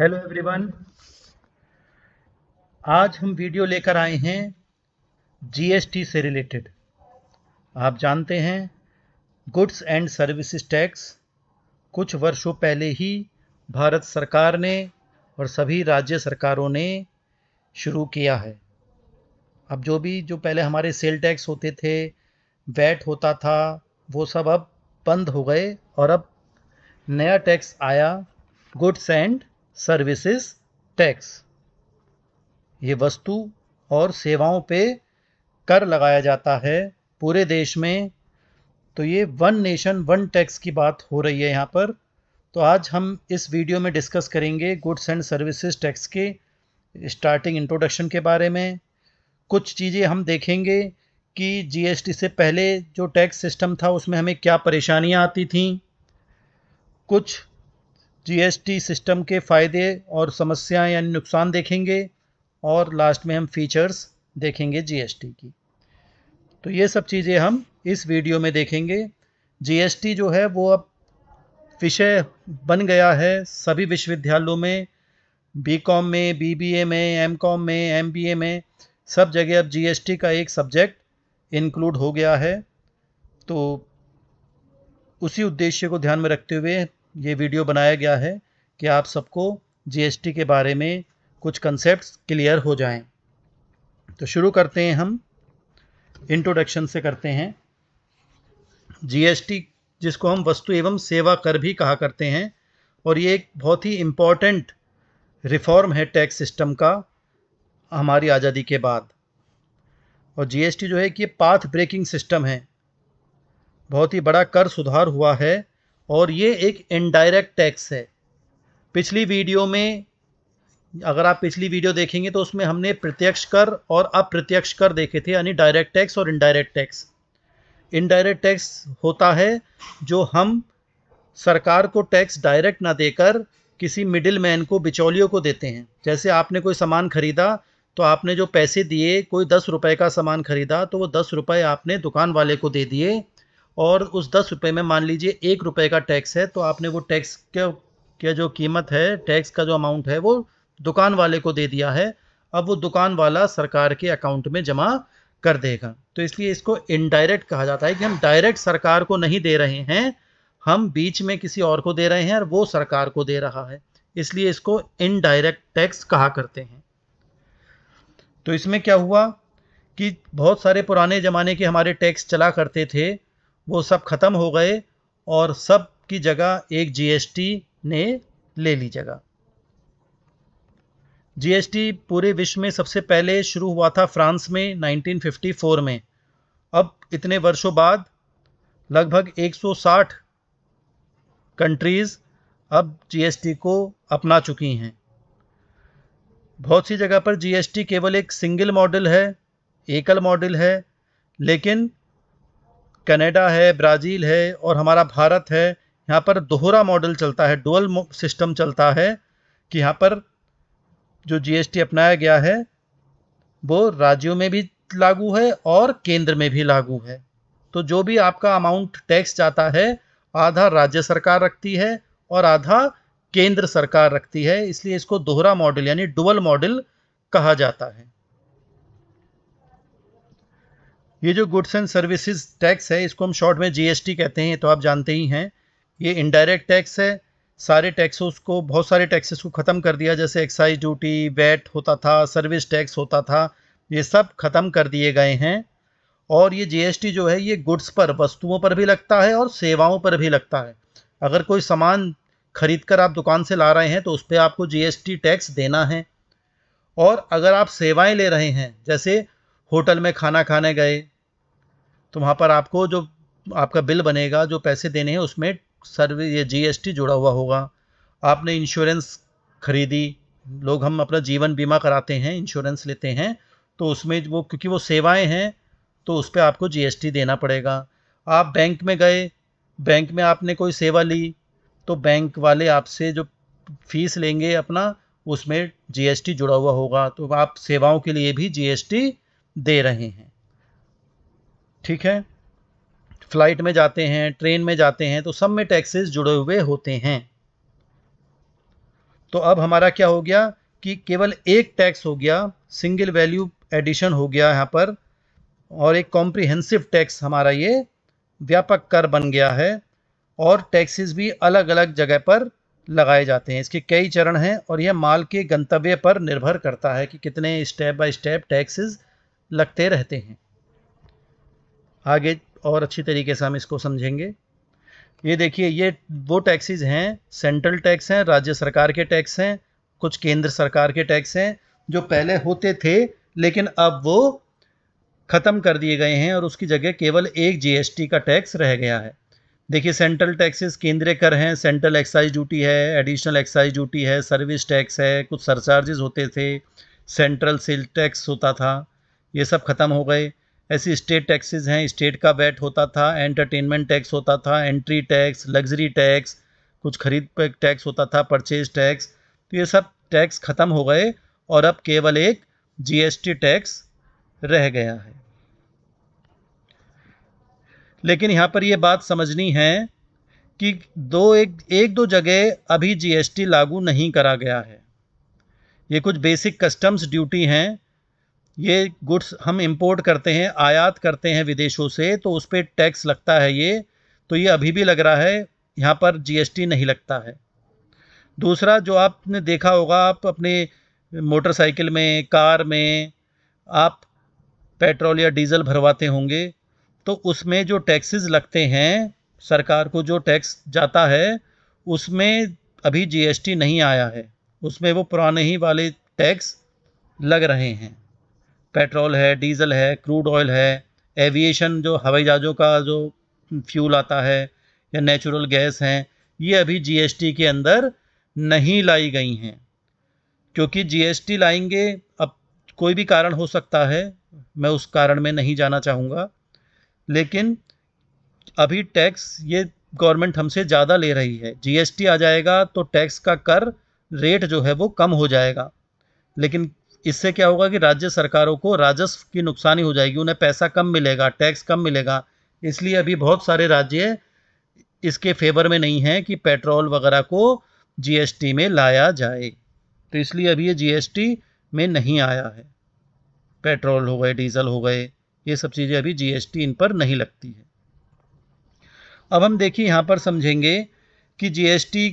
Hello everyone आज हम video लेकर आए हैं जीएसटी से रिलेटेड आप जानते हैं गुड्स एंड सर्विसेज टैक्स कुछ वर्षों पहले ही भारत सरकार ने और सभी राज्य सरकारों ने शुरू किया है अब जो भी जो पहले हमारे सेल टैक्स होते थे वैट होता था वो सब अब बंद हो गए और अब नया टैक्स आया गुड्स एंड सर्विसेज टैक्स ये वस्तु और सेवाओं पे कर लगाया जाता है पूरे देश में तो ये वन नेशन वन टैक्स की बात हो रही है यहाँ पर तो आज हम इस वीडियो में डिस्कस करेंगे गुड्स एंड सर्विसेज टैक्स के स्टार्टिंग इंट्रोडक्शन के बारे में कुछ चीज़ें हम देखेंगे कि जीएसटी से पहले जो टैक्स सिस्टम था उसमें हमें क्या परेशानियाँ आती थीं कुछ जीएसटी सिस्टम के फ़ायदे और समस्याएं यानी नुकसान देखेंगे और लास्ट में हम फीचर्स देखेंगे जीएसटी की तो ये सब चीज़ें हम इस वीडियो में देखेंगे जीएसटी जो है वो अब विषय बन गया है सभी विश्वविद्यालयों में बीकॉम में बीबीए में एमकॉम में एमबीए में सब जगह अब जीएसटी का एक सब्जेक्ट इंक्लूड हो गया है तो उसी उद्देश्य को ध्यान में रखते हुए ये वीडियो बनाया गया है कि आप सबको जीएसटी के बारे में कुछ कंसेप्ट क्लियर हो जाएं। तो शुरू करते हैं हम इंट्रोडक्शन से करते हैं जीएसटी जिसको हम वस्तु एवं सेवा कर भी कहा करते हैं और ये एक बहुत ही इम्पॉर्टेंट रिफॉर्म है टैक्स सिस्टम का हमारी आज़ादी के बाद और जीएसटी जो है कि पाथ ब्रेकिंग सिस्टम है बहुत ही बड़ा कर सुधार हुआ है और ये एक इनडायरेक्ट टैक्स है पिछली वीडियो में अगर आप पिछली वीडियो देखेंगे तो उसमें हमने प्रत्यक्ष कर और अप्रत्यक्ष कर देखे थे यानी डायरेक्ट टैक्स और इनडायरेक्ट टैक्स इनडायरेक्ट टैक्स होता है जो हम सरकार को टैक्स डायरेक्ट ना देकर किसी मिडिल मैन को बिचौलियों को देते हैं जैसे आपने कोई सामान खरीदा तो आपने जो पैसे दिए कोई दस रुपए का सामान खरीदा तो वो दस रुपए आपने दुकान वाले को दे दिए और उस दस रुपये में मान लीजिए एक रुपये का टैक्स है तो आपने वो टैक्स का क्या जो कीमत है टैक्स का जो अमाउंट है वो दुकान वाले को दे दिया है अब वो दुकान वाला सरकार के अकाउंट में जमा कर देगा तो इसलिए इसको इनडायरेक्ट कहा जाता है कि हम डायरेक्ट सरकार को नहीं दे रहे हैं हम बीच में किसी और को दे रहे हैं और वो सरकार को दे रहा है इसलिए इसको इनडायरेक्ट टैक्स कहा करते हैं तो इसमें क्या हुआ कि बहुत सारे पुराने ज़माने के हमारे टैक्स चला करते थे वो सब ख़त्म हो गए और सब की जगह एक जीएसटी ने ले ली जगह जीएसटी पूरे विश्व में सबसे पहले शुरू हुआ था फ्रांस में 1954 में अब इतने वर्षों बाद लगभग 160 कंट्रीज़ अब जीएसटी को अपना चुकी हैं बहुत सी जगह पर जीएसटी केवल एक सिंगल मॉडल है एकल मॉडल है लेकिन कनाडा है ब्राज़ील है और हमारा भारत है यहाँ पर दोहरा मॉडल चलता है डुअल सिस्टम चलता है कि यहाँ पर जो जीएसटी अपनाया गया है वो राज्यों में भी लागू है और केंद्र में भी लागू है तो जो भी आपका अमाउंट टैक्स जाता है आधा राज्य सरकार रखती है और आधा केंद्र सरकार रखती है इसलिए इसको दोहरा मॉडल यानी डुअल मॉडल कहा जाता है ये जो गुड्स एंड सर्विसेज टैक्स है इसको हम शॉर्ट में जीएसटी कहते हैं तो आप जानते ही हैं ये इनडायरेक्ट टैक्स है सारे टैक्सों को बहुत सारे टैक्सेस को ख़त्म कर दिया जैसे एक्साइज ड्यूटी वैट होता था सर्विस टैक्स होता था ये सब ख़त्म कर दिए गए हैं और ये जीएसटी जो है ये गुड्स पर वस्तुओं पर भी लगता है और सेवाओं पर भी लगता है अगर कोई सामान खरीद कर आप दुकान से ला रहे हैं तो उस पर आपको जीएसटी टैक्स देना है और अगर आप सेवाएं ले रहे हैं जैसे होटल में खाना खाने गए तो वहाँ पर आपको जो आपका बिल बनेगा जो पैसे देने हैं उसमें सर्विस ये जीएसटी जुड़ा हुआ होगा आपने इंश्योरेंस खरीदी लोग हम अपना जीवन बीमा कराते हैं इंश्योरेंस लेते हैं तो उसमें वो क्योंकि वो सेवाएं हैं तो उस पर आपको जीएसटी देना पड़ेगा आप बैंक में गए बैंक में आपने कोई सेवा ली तो बैंक वाले आपसे जो फीस लेंगे अपना उसमें जीएसटी जुड़ा हुआ होगा तो आप सेवाओं के लिए भी जीएसटी दे रहे हैं ठीक है फ्लाइट में जाते हैं ट्रेन में जाते हैं तो सब में टैक्सेस जुड़े हुए होते हैं तो अब हमारा क्या हो गया कि केवल एक टैक्स हो गया सिंगल वैल्यू एडिशन हो गया यहाँ पर और एक कॉम्प्रिहेंसिव टैक्स हमारा ये व्यापक कर बन गया है और टैक्सेस भी अलग अलग जगह पर लगाए जाते हैं इसके कई चरण हैं और यह माल के गंतव्य पर निर्भर करता है कि कितने स्टेप बाय स्टेप टैक्सेस लगते रहते हैं आगे और अच्छी तरीके से हम इसको समझेंगे ये देखिए ये वो टैक्सेस हैं सेंट्रल टैक्स हैं राज्य सरकार के टैक्स हैं कुछ केंद्र सरकार के टैक्स हैं जो पहले होते थे लेकिन अब वो ख़त्म कर दिए गए हैं और उसकी जगह केवल एक जीएसटी का टैक्स रह गया है देखिए सेंट्रल टैक्सेस केंद्रीय कर हैं सेंट्रल एक्साइज ड्यूटी है एडिशनल एक्साइज ड्यूटी है सर्विस टैक्स है कुछ सरचार्जेस होते थे सेंट्रल सेल टैक्स होता था ये सब ख़त्म हो गए ऐसी स्टेट टैक्सेस हैं स्टेट का वैट होता था एंटरटेनमेंट टैक्स होता था एंट्री टैक्स लग्जरी टैक्स कुछ खरीद पर टैक्स होता था परचेज टैक्स तो ये सब टैक्स ख़त्म हो गए और अब केवल एक जीएसटी टैक्स रह गया है लेकिन यहाँ पर ये बात समझनी है कि दो एक एक दो जगह अभी जीएसटी लागू नहीं करा गया है ये कुछ बेसिक कस्टम्स ड्यूटी हैं ये गुड्स हम इंपोर्ट करते हैं आयात करते हैं विदेशों से तो उस पर टैक्स लगता है ये तो ये अभी भी लग रहा है यहाँ पर जीएसटी नहीं लगता है दूसरा जो आपने देखा होगा आप अपने मोटरसाइकिल में कार में आप पेट्रोल या डीजल भरवाते होंगे तो उसमें जो टैक्सेस लगते हैं सरकार को जो टैक्स जाता है उसमें अभी जीएसटी नहीं आया है उसमें वो पुराने ही वाले टैक्स लग रहे हैं पेट्रोल है डीज़ल है क्रूड ऑयल है एविएशन जो हवाई जहाज़ों का जो फ्यूल आता है या नेचुरल गैस हैं ये अभी जीएसटी के अंदर नहीं लाई गई हैं क्योंकि जीएसटी लाएंगे अब कोई भी कारण हो सकता है मैं उस कारण में नहीं जाना चाहूँगा लेकिन अभी टैक्स ये गवर्नमेंट हमसे ज़्यादा ले रही है जीएसटी आ जाएगा तो टैक्स का कर रेट जो है वो कम हो जाएगा लेकिन इससे क्या होगा कि राज्य सरकारों को राजस्व की नुकसानी हो जाएगी उन्हें पैसा कम मिलेगा टैक्स कम मिलेगा इसलिए अभी बहुत सारे राज्य इसके फेवर में नहीं हैं कि पेट्रोल वगैरह को जीएसटी में लाया जाए तो इसलिए अभी ये जीएसटी में नहीं आया है पेट्रोल हो गए डीजल हो गए ये सब चीज़ें अभी जीएसटी इन पर नहीं लगती है अब हम देखिए यहाँ पर समझेंगे कि जीएसटी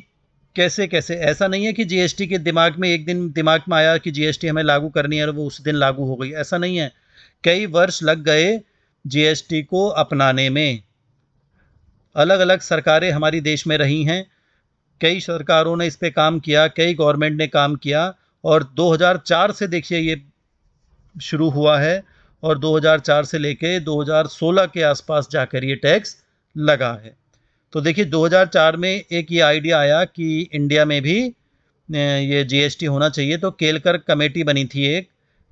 कैसे कैसे ऐसा नहीं है कि जीएसटी के दिमाग में एक दिन दिमाग में आया कि जीएसटी हमें लागू करनी है और वो उस दिन लागू हो गई ऐसा नहीं है कई वर्ष लग गए जीएसटी को अपनाने में अलग अलग सरकारें हमारी देश में रही हैं कई सरकारों ने इस पर काम किया कई गवर्नमेंट ने काम किया और 2004 से देखिए ये शुरू हुआ है और 2004 से लेके 2016 के आसपास जाकर ये टैक्स लगा है तो देखिए 2004 में एक ये आइडिया आया कि इंडिया में भी ये जीएसटी होना चाहिए तो केलकर कमेटी बनी थी एक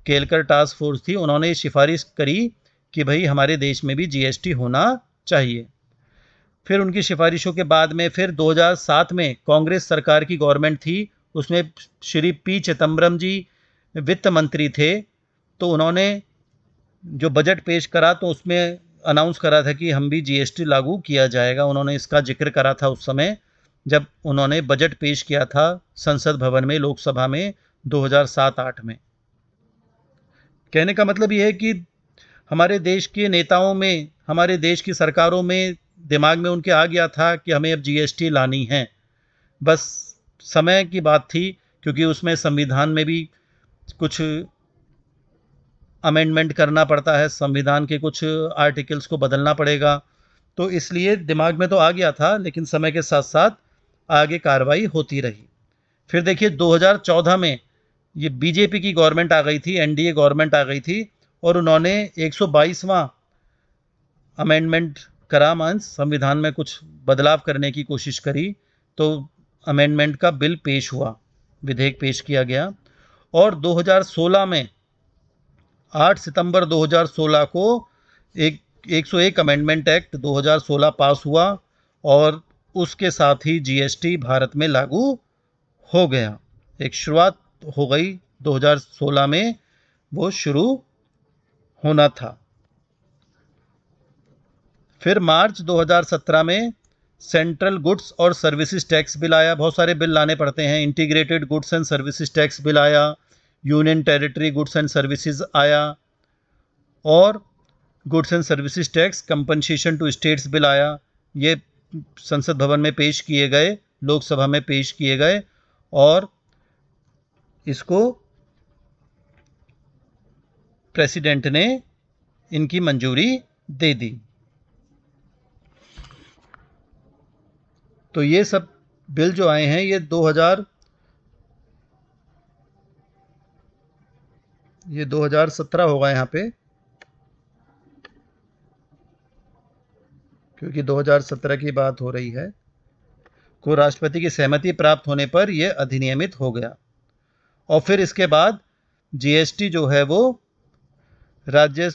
केलकर टास्क फोर्स थी उन्होंने सिफारिश करी कि भाई हमारे देश में भी जीएसटी होना चाहिए फिर उनकी सिफारिशों के बाद में फिर 2007 में कांग्रेस सरकार की गवर्नमेंट थी उसमें श्री पी चिदम्बरम जी वित्त मंत्री थे तो उन्होंने जो बजट पेश करा तो उसमें अनाउंस करा था कि हम भी जीएसटी लागू किया जाएगा उन्होंने इसका जिक्र करा था उस समय जब उन्होंने बजट पेश किया था संसद भवन में लोकसभा में 2007-8 में कहने का मतलब यह है कि हमारे देश के नेताओं में हमारे देश की सरकारों में दिमाग में उनके आ गया था कि हमें अब जीएसटी लानी है बस समय की बात थी क्योंकि उसमें संविधान में भी कुछ अमेंडमेंट करना पड़ता है संविधान के कुछ आर्टिकल्स को बदलना पड़ेगा तो इसलिए दिमाग में तो आ गया था लेकिन समय के साथ साथ आगे कार्रवाई होती रही फिर देखिए 2014 में ये बीजेपी की गवर्नमेंट आ गई थी एनडीए गवर्नमेंट आ गई थी और उन्होंने 122वां अमेंडमेंट करा मांस संविधान में कुछ बदलाव करने की कोशिश करी तो अमेंडमेंट का बिल पेश हुआ विधेयक पेश किया गया और 2016 में 8 सितंबर 2016 को एक 101 अमेंडमेंट एक्ट 2016 पास हुआ और उसके साथ ही जीएसटी भारत में लागू हो गया एक शुरुआत हो गई 2016 में वो शुरू होना था फिर मार्च 2017 में सेंट्रल गुड्स और सर्विसेज टैक्स बिल आया बहुत सारे बिल लाने पड़ते हैं integrated goods and services tax bill आया union territory goods and services आया और goods and services tax compensation to states bill आया ये संसद भवन में पेश किए गए लोकसभा में पेश किए गए और इसको प्रेसिडेंट ने इनकी मंजूरी दे दी तो ये सब बिल जो आए हैं ये ये 2017 होगा यहाँ पे क्योंकि 2017 की बात हो रही है को राष्ट्रपति की सहमति प्राप्त होने पर यह अधिनियमित हो गया और फिर इसके बाद जीएसटी जो है वो राज्य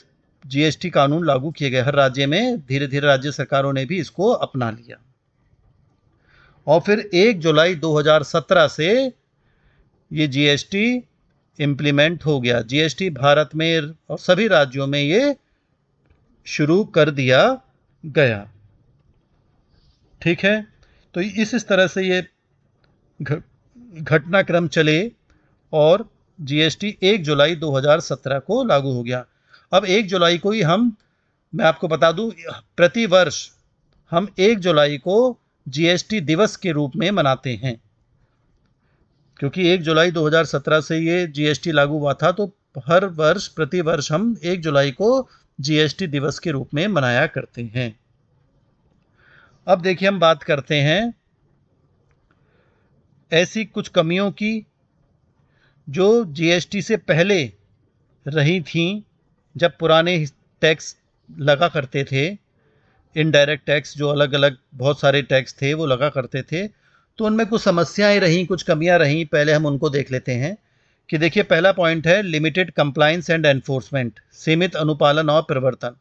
जीएसटी कानून लागू किए गए हर राज्य में धीरे धीरे राज्य सरकारों ने भी इसको अपना लिया और फिर 1 जुलाई 2017 से ये जीएसटी इम्प्लीमेंट हो गया जीएसटी भारत में और सभी राज्यों में ये शुरू कर दिया गया ठीक है तो इस इस तरह से ये घटनाक्रम चले और जीएसटी 1 जुलाई 2017 को लागू हो गया अब 1 जुलाई को ही हम मैं आपको बता दूं प्रति वर्ष हम 1 जुलाई को जीएसटी दिवस के रूप में मनाते हैं क्योंकि एक जुलाई 2017 से ये जीएसटी लागू हुआ था तो हर वर्ष प्रति वर्ष हम एक जुलाई को जीएसटी दिवस के रूप में मनाया करते हैं अब देखिए हम बात करते हैं ऐसी कुछ कमियों की जो जीएसटी से पहले रही थीं जब पुराने टैक्स लगा करते थे इनडायरेक्ट टैक्स जो अलग अलग बहुत सारे टैक्स थे वो लगा करते थे तो उनमें कुछ समस्याएं रहीं कुछ कमियां रहीं पहले हम उनको देख लेते हैं कि देखिए पहला पॉइंट है लिमिटेड कंप्लाइंस एंड एनफोर्समेंट सीमित अनुपालन और प्रवर्तन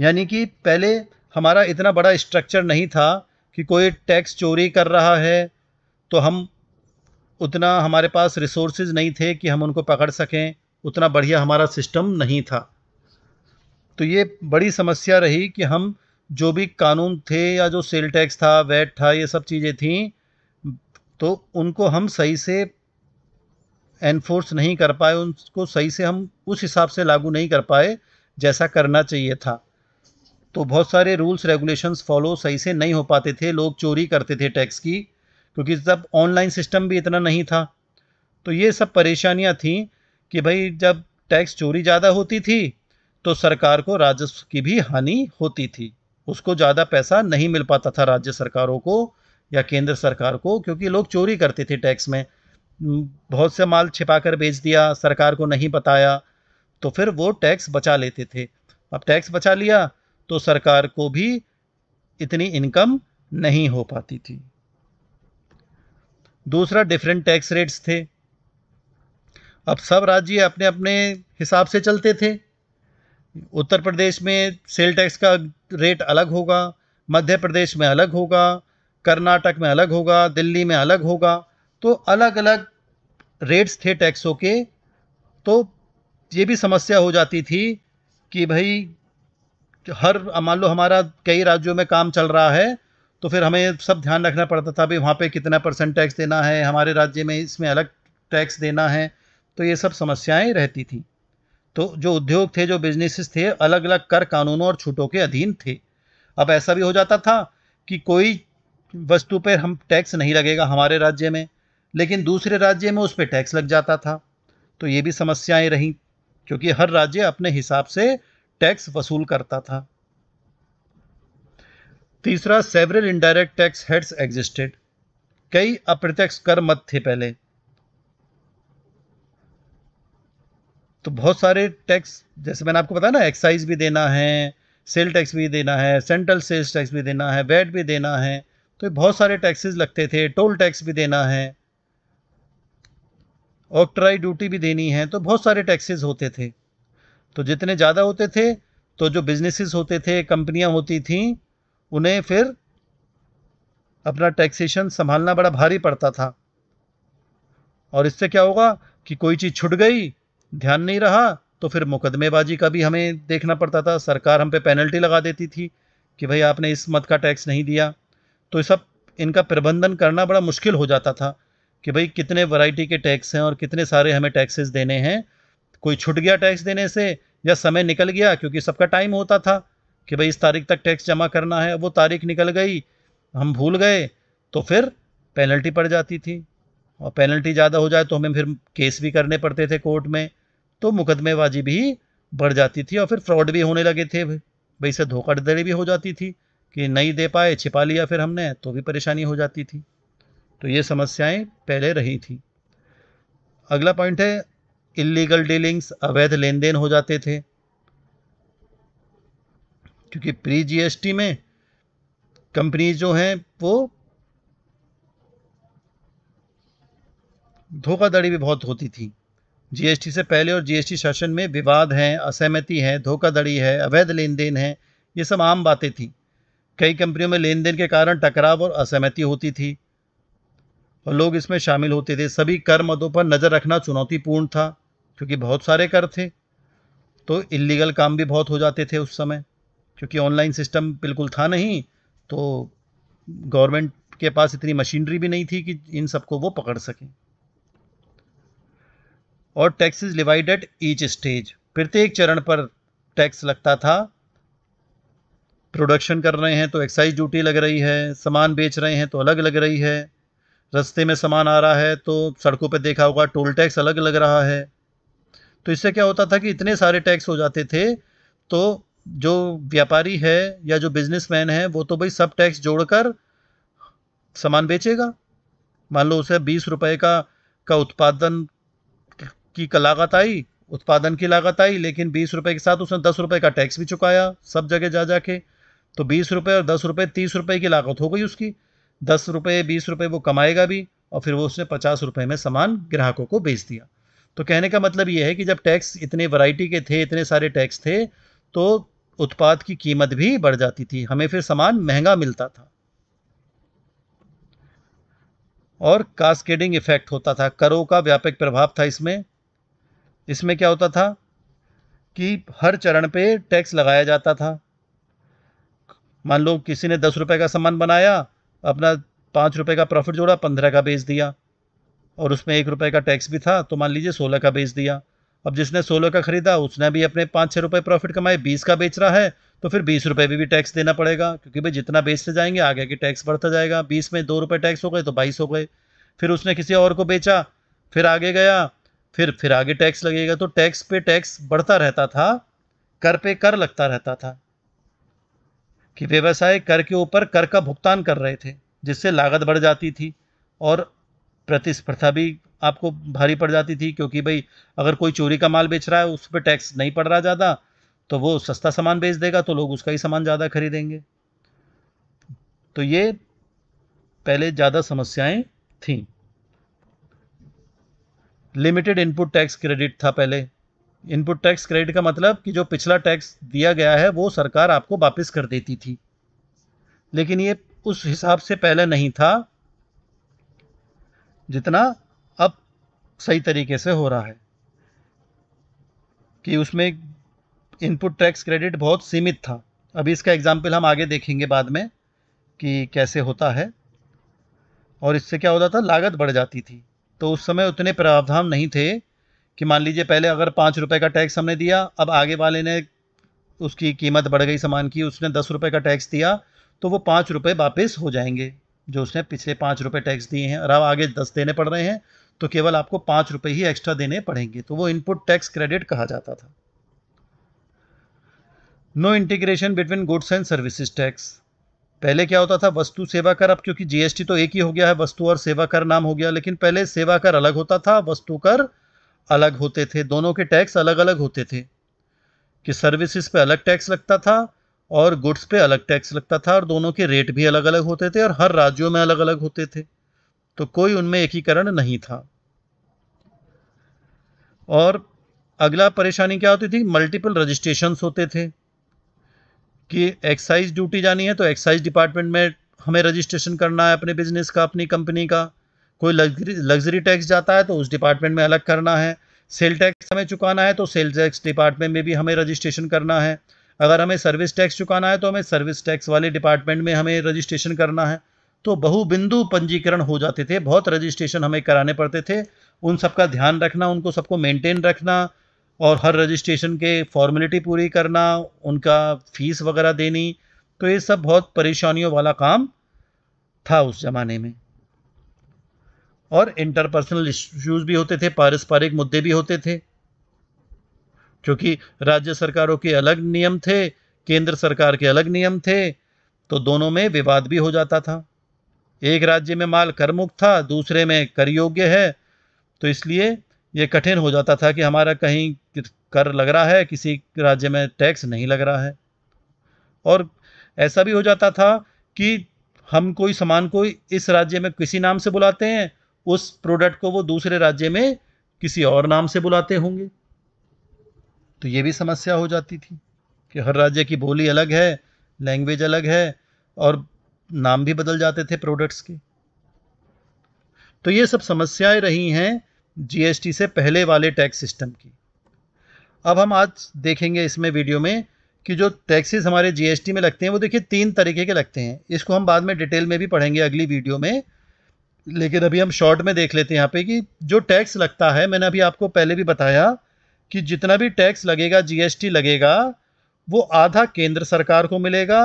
यानी कि पहले हमारा इतना बड़ा स्ट्रक्चर नहीं था कि कोई टैक्स चोरी कर रहा है तो हम उतना हमारे पास रिसोर्सेज नहीं थे कि हम उनको पकड़ सकें उतना बढ़िया हमारा सिस्टम नहीं था तो ये बड़ी समस्या रही कि हम जो भी कानून थे या जो सेल टैक्स था वैट था ये सब चीज़ें थी तो उनको हम सही से एनफोर्स नहीं कर पाए उनको सही से हम उस हिसाब से लागू नहीं कर पाए जैसा करना चाहिए था तो बहुत सारे रूल्स रेगुलेशंस फॉलो सही से नहीं हो पाते थे लोग चोरी करते थे टैक्स की क्योंकि तब ऑनलाइन सिस्टम भी इतना नहीं था तो ये सब परेशानियां थीं कि भाई जब टैक्स चोरी ज़्यादा होती थी तो सरकार को राजस्व की भी हानि होती थी उसको ज़्यादा पैसा नहीं मिल पाता था राज्य सरकारों को या केंद्र सरकार को क्योंकि लोग चोरी करते थे टैक्स में बहुत से माल छिपा कर बेच दिया सरकार को नहीं बताया तो फिर वो टैक्स बचा लेते थे अब टैक्स बचा लिया तो सरकार को भी इतनी इनकम नहीं हो पाती थी दूसरा डिफरेंट टैक्स रेट्स थे अब सब राज्य अपने अपने हिसाब से चलते थे उत्तर प्रदेश में सेल टैक्स का रेट अलग होगा मध्य प्रदेश में अलग होगा कर्नाटक में अलग होगा दिल्ली में अलग होगा तो अलग अलग रेट्स थे टैक्सों के तो ये भी समस्या हो जाती थी कि भाई हर मान लो हमारा कई राज्यों में काम चल रहा है तो फिर हमें सब ध्यान रखना पड़ता था भाई वहाँ पे कितना परसेंट टैक्स देना है हमारे राज्य में इसमें अलग टैक्स देना है तो ये सब समस्याएं रहती थी तो जो उद्योग थे जो बिजनेसेस थे अलग अलग कर कानूनों और छूटों के अधीन थे अब ऐसा भी हो जाता था कि कोई वस्तु पर हम टैक्स नहीं लगेगा हमारे राज्य में लेकिन दूसरे राज्य में उस पर टैक्स लग जाता था तो ये भी समस्याएं रही क्योंकि हर राज्य अपने हिसाब से टैक्स वसूल करता था तीसरा several indirect tax heads existed कई अप्रत्यक्ष कर मत थे पहले तो बहुत सारे टैक्स जैसे मैंने आपको बताया ना एक्साइज भी देना है सेल टैक्स भी देना है सेंट्रल सेल्स टैक्स भी देना है वैट भी देना है तो बहुत सारे टैक्सेस लगते थे टोल टैक्स भी देना है ऑक्ट्राई ड्यूटी भी देनी है तो बहुत सारे टैक्सेस होते थे तो जितने ज़्यादा होते थे तो जो बिजनेसेस होते थे कंपनियां होती थीं उन्हें फिर अपना टैक्सेशन संभालना बड़ा भारी पड़ता था और इससे क्या होगा कि कोई चीज़ छुट गई ध्यान नहीं रहा तो फिर मुकदमेबाजी का भी हमें देखना पड़ता था सरकार हम पे पेनल्टी लगा देती थी कि भाई आपने इस मत का टैक्स नहीं दिया तो सब इनका प्रबंधन करना बड़ा मुश्किल हो जाता था कि भाई कितने वैरायटी के टैक्स हैं और कितने सारे हमें टैक्सेस देने हैं कोई छूट गया टैक्स देने से या समय निकल गया क्योंकि सबका टाइम होता था कि भाई इस तारीख तक टैक्स जमा करना है वो तारीख निकल गई हम भूल गए तो फिर पेनल्टी पड़ जाती थी और पेनल्टी ज़्यादा हो जाए तो हमें फिर केस भी करने पड़ते थे कोर्ट में तो मुकदमेबाजी भी बढ़ जाती थी और फिर फ्रॉड भी होने लगे थे भाई से धोखाधड़ी भी हो जाती थी कि नहीं दे पाए छिपा लिया फिर हमने तो भी परेशानी हो जाती थी तो ये समस्याएं पहले रही थी अगला पॉइंट है इलीगल डीलिंग्स अवैध लेन देन हो जाते थे क्योंकि प्री जीएसटी में कंपनीज जो हैं वो धोखाधड़ी भी बहुत होती थी जीएसटी से पहले और जीएसटी शासन में विवाद हैं असहमति है धोखाधड़ी है अवैध लेन देन है ये सब आम बातें थी कई कंपनियों में लेन देन के कारण टकराव और असहमति होती थी और लोग इसमें शामिल होते थे सभी कर मदों पर नज़र रखना चुनौतीपूर्ण था क्योंकि बहुत सारे कर थे तो इलीगल काम भी बहुत हो जाते थे उस समय क्योंकि ऑनलाइन सिस्टम बिल्कुल था नहीं तो गवर्नमेंट के पास इतनी मशीनरी भी नहीं थी कि इन सबको वो पकड़ सकें और tax is divide at each stage प्रत्येक चरण पर टैक्स लगता था प्रोडक्शन कर रहे हैं तो एक्साइज ड्यूटी लग रही है सामान बेच रहे हैं तो अलग लग रही है रस्ते में सामान आ रहा है तो सड़कों पर देखा होगा टोल टैक्स अलग लग रहा है तो इससे क्या होता था कि इतने सारे टैक्स हो जाते थे तो जो व्यापारी है या जो बिजनेसमैन है वो तो भाई सब टैक्स जोड़कर सामान बेचेगा मान लो उसे बीस रुपए का का उत्पादन की लागत आई उत्पादन की लागत आई लेकिन बीस रुपए के साथ उसने दस रुपए का टैक्स भी चुकाया सब जगह जा जाके तो बीस रुपए और दस रुपए तीस रुपए की लागत हो गई उसकी दस रुपये बीस रुपए वो कमाएगा भी और फिर वो उसने पचास रुपए में सामान ग्राहकों को बेच दिया तो कहने का मतलब ये है कि जब टैक्स इतने वैरायटी के थे इतने सारे टैक्स थे तो उत्पाद की कीमत भी बढ़ जाती थी हमें फिर सामान महंगा मिलता था और कास्केडिंग इफेक्ट होता था करों का व्यापक प्रभाव था इसमें इसमें क्या होता था कि हर चरण पे टैक्स लगाया जाता था मान लो किसी ने दस रुपये का सामान बनाया अपना पाँच रुपये का प्रॉफिट जोड़ा पंद्रह का बेच दिया और उसमें एक रुपये का टैक्स भी था तो मान लीजिए सोलह का बेच दिया अब जिसने सोलह का ख़रीदा उसने भी अपने पाँच छः रुपये प्रॉफिट कमाए बीस का बेच रहा है तो फिर बीस रुपये भी, भी टैक्स देना पड़ेगा क्योंकि भाई जितना बेचते जाएंगे आगे आगे टैक्स बढ़ता जाएगा बीस में दो रुपये टैक्स हो गए तो बाईस हो गए फिर उसने किसी और को बेचा फिर आगे गया फिर फिर आगे टैक्स लगेगा तो टैक्स पे टैक्स बढ़ता रहता था कर पे कर लगता रहता था कि व्यवसाय कर के ऊपर कर का भुगतान कर रहे थे जिससे लागत बढ़ जाती थी और प्रतिस्पर्धा भी आपको भारी पड़ जाती थी क्योंकि भाई अगर कोई चोरी का माल बेच रहा है उस पर टैक्स नहीं पड़ रहा ज़्यादा तो वो सस्ता सामान बेच देगा तो लोग उसका ही सामान ज़्यादा खरीदेंगे तो ये पहले ज़्यादा समस्याएं थीं लिमिटेड इनपुट टैक्स क्रेडिट था पहले इनपुट टैक्स क्रेडिट का मतलब कि जो पिछला टैक्स दिया गया है वो सरकार आपको वापस कर देती थी लेकिन ये उस हिसाब से पहले नहीं था जितना अब सही तरीके से हो रहा है कि उसमें इनपुट टैक्स क्रेडिट बहुत सीमित था अभी इसका एग्जाम्पल हम आगे देखेंगे बाद में कि कैसे होता है और इससे क्या होता था लागत बढ़ जाती थी तो उस समय उतने प्रावधान नहीं थे कि मान लीजिए पहले अगर पाँच रुपये का टैक्स हमने दिया अब आगे वाले ने उसकी कीमत बढ़ गई सामान की उसने दस रुपये का टैक्स दिया तो वो पाँच रुपये वापस हो जाएंगे जो उसने पिछले पाँच रुपये टैक्स दिए हैं और अब आगे दस देने पड़ रहे हैं तो केवल आपको पाँच रुपये ही एक्स्ट्रा देने पड़ेंगे तो वो इनपुट टैक्स क्रेडिट कहा जाता था no integration between goods and services tax पहले क्या होता था वस्तु सेवा कर अब क्योंकि जीएसटी तो एक ही हो गया है वस्तु और सेवा कर नाम हो गया लेकिन पहले सेवा कर अलग होता था वस्तु कर अलग होते थे दोनों के टैक्स अलग अलग होते थे कि सर्विसेज पे अलग टैक्स लगता था और गुड्स पे अलग टैक्स लगता था और दोनों के रेट भी अलग अलग होते थे और हर राज्यों में अलग अलग होते थे तो कोई उनमें एकीकरण नहीं था और अगला परेशानी क्या होती थी मल्टीपल रजिस्ट्रेशन होते थे कि एक्साइज ड्यूटी जानी है तो एक्साइज डिपार्टमेंट में हमें रजिस्ट्रेशन करना है अपने बिजनेस का अपनी कंपनी का कोई लग्जरी लग्जरी टैक्स जाता है तो उस डिपार्टमेंट में अलग करना है सेल टैक्स हमें चुकाना है तो सेल टैक्स डिपार्टमेंट में भी हमें रजिस्ट्रेशन करना है अगर हमें सर्विस टैक्स चुकाना है तो हमें सर्विस टैक्स वाले डिपार्टमेंट में हमें रजिस्ट्रेशन करना है तो बहुबिंदु पंजीकरण हो जाते थे बहुत रजिस्ट्रेशन हमें कराने पड़ते थे उन सबका ध्यान रखना उनको सबको मेंटेन रखना और हर रजिस्ट्रेशन के फॉर्मेलिटी पूरी करना उनका फीस वगैरह देनी तो ये सब बहुत परेशानियों वाला काम था उस ज़माने में और इंटरपर्सनल इश्यूज़ भी होते थे पारस्परिक मुद्दे भी होते थे क्योंकि राज्य सरकारों के अलग नियम थे केंद्र सरकार के अलग नियम थे तो दोनों में विवाद भी हो जाता था एक राज्य में माल करमुक्त था दूसरे में कर योग्य है तो इसलिए ये कठिन हो जाता था कि हमारा कहीं कर लग रहा है किसी राज्य में टैक्स नहीं लग रहा है और ऐसा भी हो जाता था कि हम कोई सामान को इस राज्य में किसी नाम से बुलाते हैं उस प्रोडक्ट को वो दूसरे राज्य में किसी और नाम से बुलाते होंगे तो ये भी समस्या हो जाती थी कि हर राज्य की बोली अलग है लैंग्वेज अलग है और नाम भी बदल जाते थे प्रोडक्ट्स के तो ये सब समस्याएं रही हैं जीएसटी से पहले वाले टैक्स सिस्टम की अब हम आज देखेंगे इसमें वीडियो में कि जो टैक्सेस हमारे जीएसटी में लगते हैं वो देखिए तीन तरीके के लगते हैं इसको हम बाद में डिटेल में भी पढ़ेंगे अगली वीडियो में लेकिन अभी हम शॉर्ट में देख लेते हैं यहाँ पे कि जो टैक्स लगता है मैंने अभी आपको पहले भी बताया कि जितना भी टैक्स लगेगा जीएसटी लगेगा वो आधा केंद्र सरकार को मिलेगा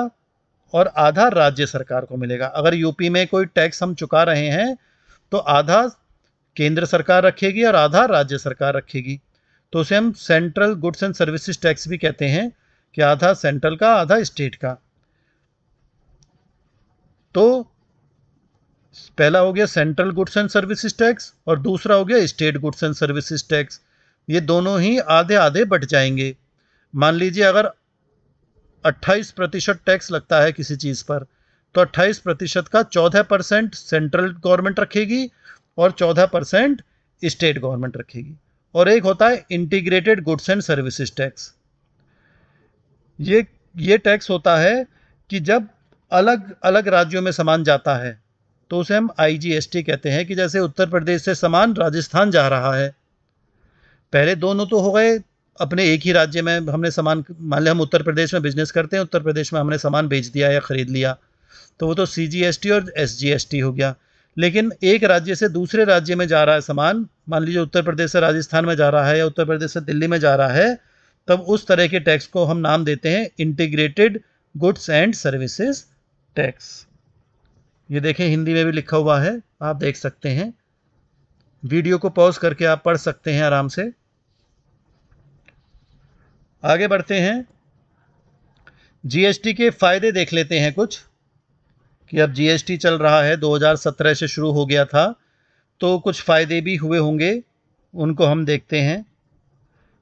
और आधा राज्य सरकार को मिलेगा अगर यूपी में कोई टैक्स हम चुका रहे हैं तो आधा केंद्र सरकार रखेगी और आधा राज्य सरकार रखेगी तो उसे हम central goods and services tax भी कहते हैं कि आधा सेंट्रल का आधा स्टेट का तो पहला हो गया central goods and services tax और दूसरा हो गया state goods and services tax ये दोनों ही आधे आधे बट जाएंगे मान लीजिए अगर 28 प्रतिशत टैक्स लगता है किसी चीज़ पर तो 28 प्रतिशत का 14 परसेंट सेंट्रल गवर्नमेंट रखेगी और चौदह परसेंट स्टेट गवर्नमेंट रखेगी और एक होता है integrated goods and services tax ये ये टैक्स होता है कि जब अलग अलग राज्यों में सामान जाता है तो उसे हम आईजीएसटी कहते हैं कि जैसे उत्तर प्रदेश से सामान राजस्थान जा रहा है पहले दोनों तो हो गए अपने एक ही राज्य में हमने सामान मान लिया हम उत्तर प्रदेश में बिजनेस करते हैं उत्तर प्रदेश में हमने सामान बेच दिया या ख़रीद लिया तो वो तो सी जी एस टी और एस जी एस टी हो गया लेकिन एक राज्य से दूसरे राज्य में जा रहा है सामान मान लीजिए उत्तर प्रदेश से राजस्थान में जा रहा है या उत्तर प्रदेश से दिल्ली में जा रहा है तब उस तरह के टैक्स को हम नाम देते हैं integrated goods and services tax ये देखें हिंदी में भी लिखा हुआ है आप देख सकते हैं वीडियो को पॉज करके आप पढ़ सकते हैं आराम से आगे बढ़ते हैं जीएसटी के फायदे देख लेते हैं कुछ कि अब जीएसटी चल रहा है 2017 से शुरू हो गया था तो कुछ फ़ायदे भी हुए होंगे उनको हम देखते हैं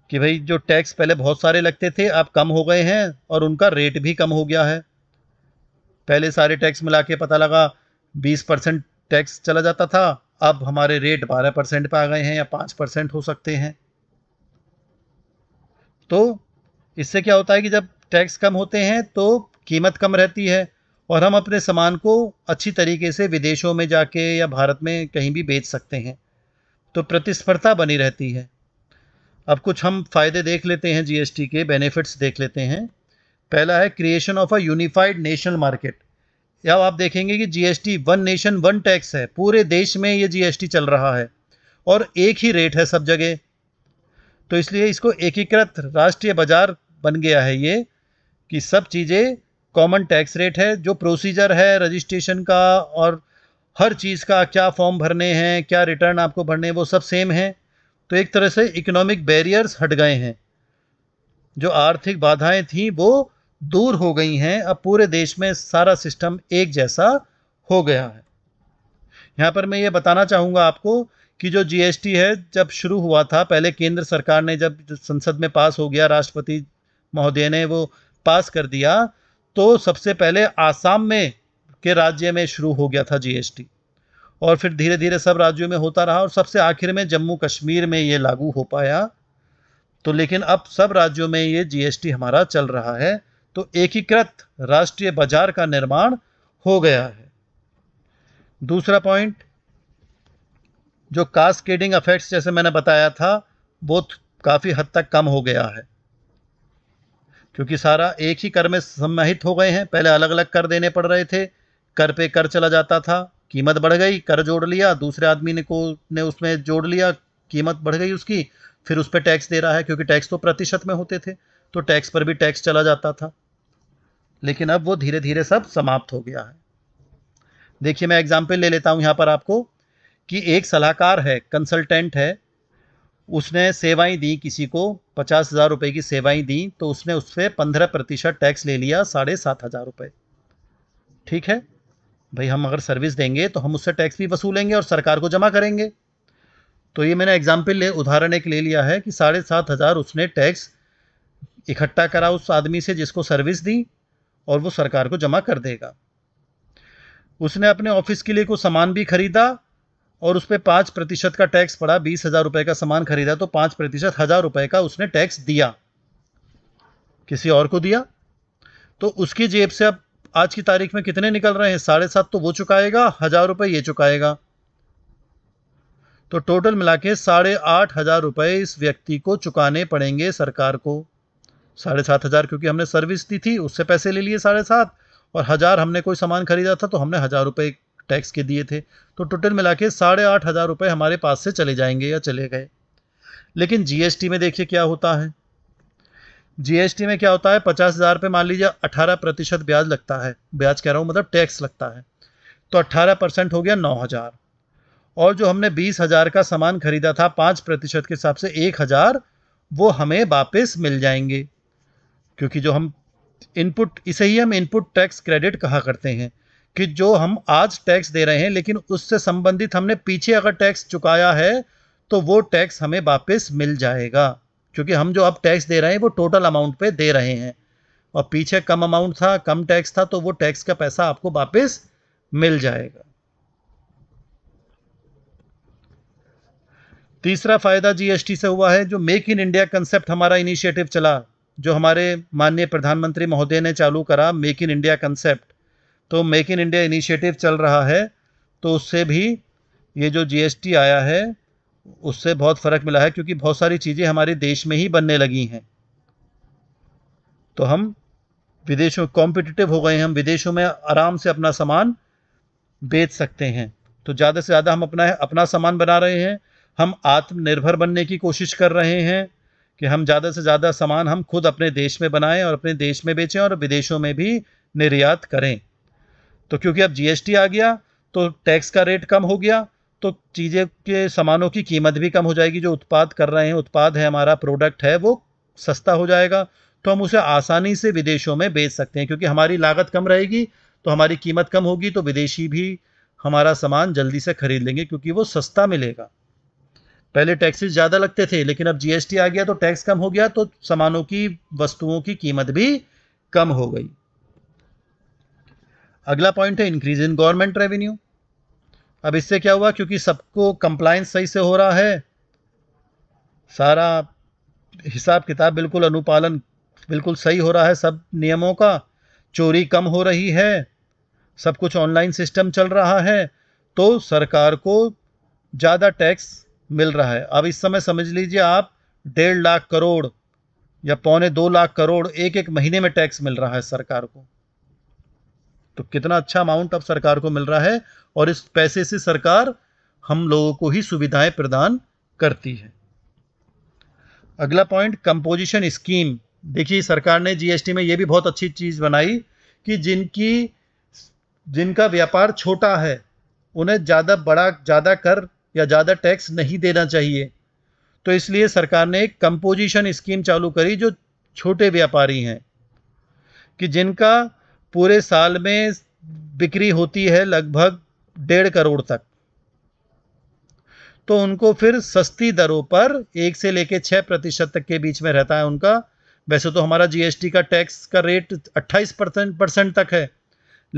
कि भाई जो टैक्स पहले बहुत सारे लगते थे अब कम हो गए हैं और उनका रेट भी कम हो गया है पहले सारे टैक्स मिला के पता लगा 20 परसेंट टैक्स चला जाता था अब हमारे रेट 12 परसेंट पर आ गए हैं या 5 परसेंट हो सकते हैं तो इससे क्या होता है कि जब टैक्स कम होते हैं तो कीमत कम रहती है और हम अपने सामान को अच्छी तरीके से विदेशों में जाके या भारत में कहीं भी बेच सकते हैं तो प्रतिस्पर्धा बनी रहती है अब कुछ हम फ़ायदे देख लेते हैं जीएसटी के बेनिफिट्स देख लेते हैं पहला है creation of a unified national market अब आप देखेंगे कि GST one nation one tax है पूरे देश में ये जीएसटी चल रहा है और एक ही रेट है सब जगह तो इसलिए इसको एकीकृत राष्ट्रीय बाजार बन गया है ये कि सब चीज़ें कॉमन टैक्स रेट है जो प्रोसीजर है रजिस्ट्रेशन का और हर चीज़ का क्या फॉर्म भरने हैं क्या रिटर्न आपको भरने हैं वो सब सेम है तो एक तरह से इकोनॉमिक बैरियर्स हट गए हैं जो आर्थिक बाधाएं थीं वो दूर हो गई हैं अब पूरे देश में सारा सिस्टम एक जैसा हो गया है यहाँ पर मैं ये बताना चाहूँगा आपको कि जो जीएसटी है जब शुरू हुआ था पहले केंद्र सरकार ने जब संसद में पास हो गया राष्ट्रपति महोदय ने वो पास कर दिया तो सबसे पहले आसाम में के राज्य में शुरू हो गया था जीएसटी और फिर धीरे धीरे सब राज्यों में होता रहा और सबसे आखिर में जम्मू कश्मीर में ये लागू हो पाया तो लेकिन अब सब राज्यों में ये जीएसटी हमारा चल रहा है तो एकीकृत राष्ट्रीय बाजार का निर्माण हो गया है दूसरा पॉइंट जो कास्केडिंग अफेक्ट्स जैसे मैंने बताया था वो काफ़ी हद तक कम हो गया है क्योंकि सारा एक ही कर में समाहित हो गए हैं पहले अलग अलग कर देने पड़ रहे थे कर पे कर चला जाता था कीमत बढ़ गई कर जोड़ लिया दूसरे आदमी ने को ने उसमें जोड़ लिया कीमत बढ़ गई उसकी फिर उस पर टैक्स दे रहा है क्योंकि टैक्स तो प्रतिशत में होते थे तो टैक्स पर भी टैक्स चला जाता था लेकिन अब वो धीरे धीरे सब समाप्त हो गया है देखिए मैं एग्जाम्पल ले लेता हूँ यहाँ पर आपको कि एक सलाहकार है कंसल्टेंट है उसने सेवाएं दी किसी को पचास हज़ार रुपये की सेवाएं दी तो उसने उस पर पंद्रह प्रतिशत टैक्स ले लिया साढ़े सात हज़ार रुपये ठीक है भाई हम अगर सर्विस देंगे तो हम उससे टैक्स भी वसूलेंगे और सरकार को जमा करेंगे तो ये मैंने एग्जाम्पल ले उदाहरण एक ले लिया है कि साढ़े सात हज़ार उसने टैक्स इकट्ठा करा उस आदमी से जिसको सर्विस दी और वो सरकार को जमा कर देगा उसने अपने ऑफिस के लिए कुछ सामान भी खरीदा और उस पर पाँच प्रतिशत का टैक्स पड़ा बीस हज़ार रुपये का सामान खरीदा तो पाँच प्रतिशत हज़ार रुपये का उसने टैक्स दिया किसी और को दिया तो उसकी जेब से अब आज की तारीख में कितने निकल रहे हैं साढ़े सात तो वो चुकाएगा हज़ार रुपये ये चुकाएगा तो टोटल मिला के साढ़े आठ हज़ार रुपये इस व्यक्ति को चुकाने पड़ेंगे सरकार को साढ़े सात हज़ार क्योंकि हमने सर्विस दी थी उससे पैसे ले लिए साढ़े सात और हज़ार हमने कोई सामान खरीदा था तो हमने हज़ार रुपये टैक्स के दिए थे तो टोटल मिला के साढ़े आठ हज़ार रुपये हमारे पास से चले जाएंगे या चले गए लेकिन जीएसटी में देखिए क्या होता है जीएसटी में क्या होता है पचास हज़ार रुपये मान लीजिए अठारह प्रतिशत ब्याज लगता है ब्याज कह रहा हूँ मतलब टैक्स लगता है तो अट्ठारह परसेंट हो गया नौ हज़ार और जो हमने बीस हज़ार का सामान खरीदा था पाँच प्रतिशत के हिसाब से एक हज़ार वो हमें वापस मिल जाएंगे क्योंकि जो हम इनपुट इसे ही हम इनपुट टैक्स क्रेडिट कहा करते हैं कि जो हम आज टैक्स दे रहे हैं लेकिन उससे संबंधित हमने पीछे अगर टैक्स चुकाया है तो वो टैक्स हमें वापस मिल जाएगा क्योंकि हम जो अब टैक्स दे रहे हैं वो टोटल अमाउंट पे दे रहे हैं और पीछे कम अमाउंट था कम टैक्स था तो वो टैक्स का पैसा आपको वापस मिल जाएगा तीसरा फायदा जीएसटी से हुआ है जो मेक इन इंडिया कंसेप्ट हमारा इनिशिएटिव चला जो हमारे माननीय प्रधानमंत्री महोदय ने चालू करा मेक इन इंडिया कंसेप्ट तो मेक इन इंडिया इनिशिएटिव चल रहा है तो उससे भी ये जो जीएसटी आया है उससे बहुत फ़र्क मिला है क्योंकि बहुत सारी चीज़ें हमारे देश में ही बनने लगी हैं तो हम विदेशों कॉम्पिटिटिव हो गए हम विदेशों में आराम से अपना सामान बेच सकते हैं तो ज़्यादा से ज़्यादा हम अपना अपना सामान बना रहे हैं हम आत्मनिर्भर बनने की कोशिश कर रहे हैं कि हम ज़्यादा से ज़्यादा सामान हम खुद अपने देश में बनाएं और अपने देश में बेचें और विदेशों में भी निर्यात करें तो क्योंकि अब जीएसटी आ गया तो टैक्स का रेट कम हो गया तो चीज़ें के सामानों की कीमत भी कम हो जाएगी जो उत्पाद कर रहे हैं उत्पाद है हमारा प्रोडक्ट है वो सस्ता हो जाएगा तो हम उसे आसानी से विदेशों में बेच सकते हैं क्योंकि हमारी लागत कम रहेगी तो हमारी कीमत कम होगी तो विदेशी भी हमारा सामान जल्दी से खरीद लेंगे क्योंकि वो सस्ता मिलेगा पहले टैक्सेस ज़्यादा लगते थे लेकिन अब जीएसटी आ गया तो टैक्स कम हो गया तो सामानों की वस्तुओं की कीमत भी कम हो गई अगला पॉइंट है इंक्रीज इन गवर्नमेंट रेवेन्यू अब इससे क्या हुआ क्योंकि सबको कंप्लायंस सही से हो रहा है सारा हिसाब किताब बिल्कुल अनुपालन बिल्कुल सही हो रहा है सब नियमों का चोरी कम हो रही है सब कुछ ऑनलाइन सिस्टम चल रहा है तो सरकार को ज़्यादा टैक्स मिल रहा है अब इस समय समझ लीजिए आप डेढ़ लाख करोड़ या पौने दो लाख करोड़ एक एक महीने में टैक्स मिल रहा है सरकार को तो कितना अच्छा अमाउंट अब सरकार को मिल रहा है और इस पैसे से सरकार हम लोगों को ही सुविधाएं प्रदान करती है अगला पॉइंट कंपोजिशन स्कीम देखिए सरकार ने जीएसटी में यह भी बहुत अच्छी चीज़ बनाई कि जिनकी जिनका व्यापार छोटा है उन्हें ज़्यादा बड़ा ज़्यादा कर या ज़्यादा टैक्स नहीं देना चाहिए तो इसलिए सरकार ने एक कंपोजिशन स्कीम चालू करी जो छोटे व्यापारी हैं कि जिनका पूरे साल में बिक्री होती है लगभग डेढ़ करोड़ तक तो उनको फिर सस्ती दरों पर एक से लेकर छः प्रतिशत तक के बीच में रहता है उनका वैसे तो हमारा जीएसटी का टैक्स का रेट 28 परसेंट परसेंट तक है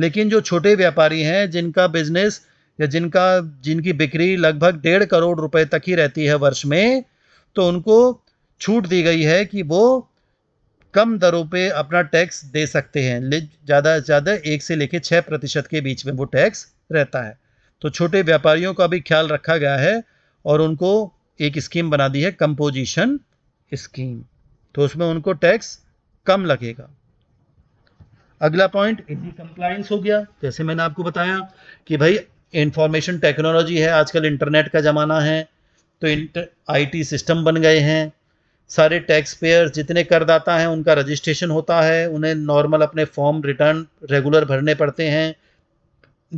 लेकिन जो छोटे व्यापारी हैं जिनका बिजनेस या जिनका जिनकी बिक्री लगभग डेढ़ करोड़ रुपए तक ही रहती है वर्ष में तो उनको छूट दी गई है कि वो कम दरों पे अपना टैक्स दे सकते हैं ज़्यादा से ज़्यादा एक से लेकर छः प्रतिशत के बीच में वो टैक्स रहता है तो छोटे व्यापारियों का भी ख्याल रखा गया है और उनको एक स्कीम बना दी है कंपोजिशन स्कीम तो उसमें उनको टैक्स कम लगेगा अगला पॉइंट इजी कंप्लाइंस हो गया जैसे मैंने आपको बताया कि भाई इंफॉर्मेशन टेक्नोलॉजी है आजकल इंटरनेट का ज़माना है तो इंटर आईटी सिस्टम बन गए हैं सारे टैक्स पेयर जितने करदाता हैं उनका रजिस्ट्रेशन होता है उन्हें नॉर्मल अपने फॉर्म रिटर्न रेगुलर भरने पड़ते हैं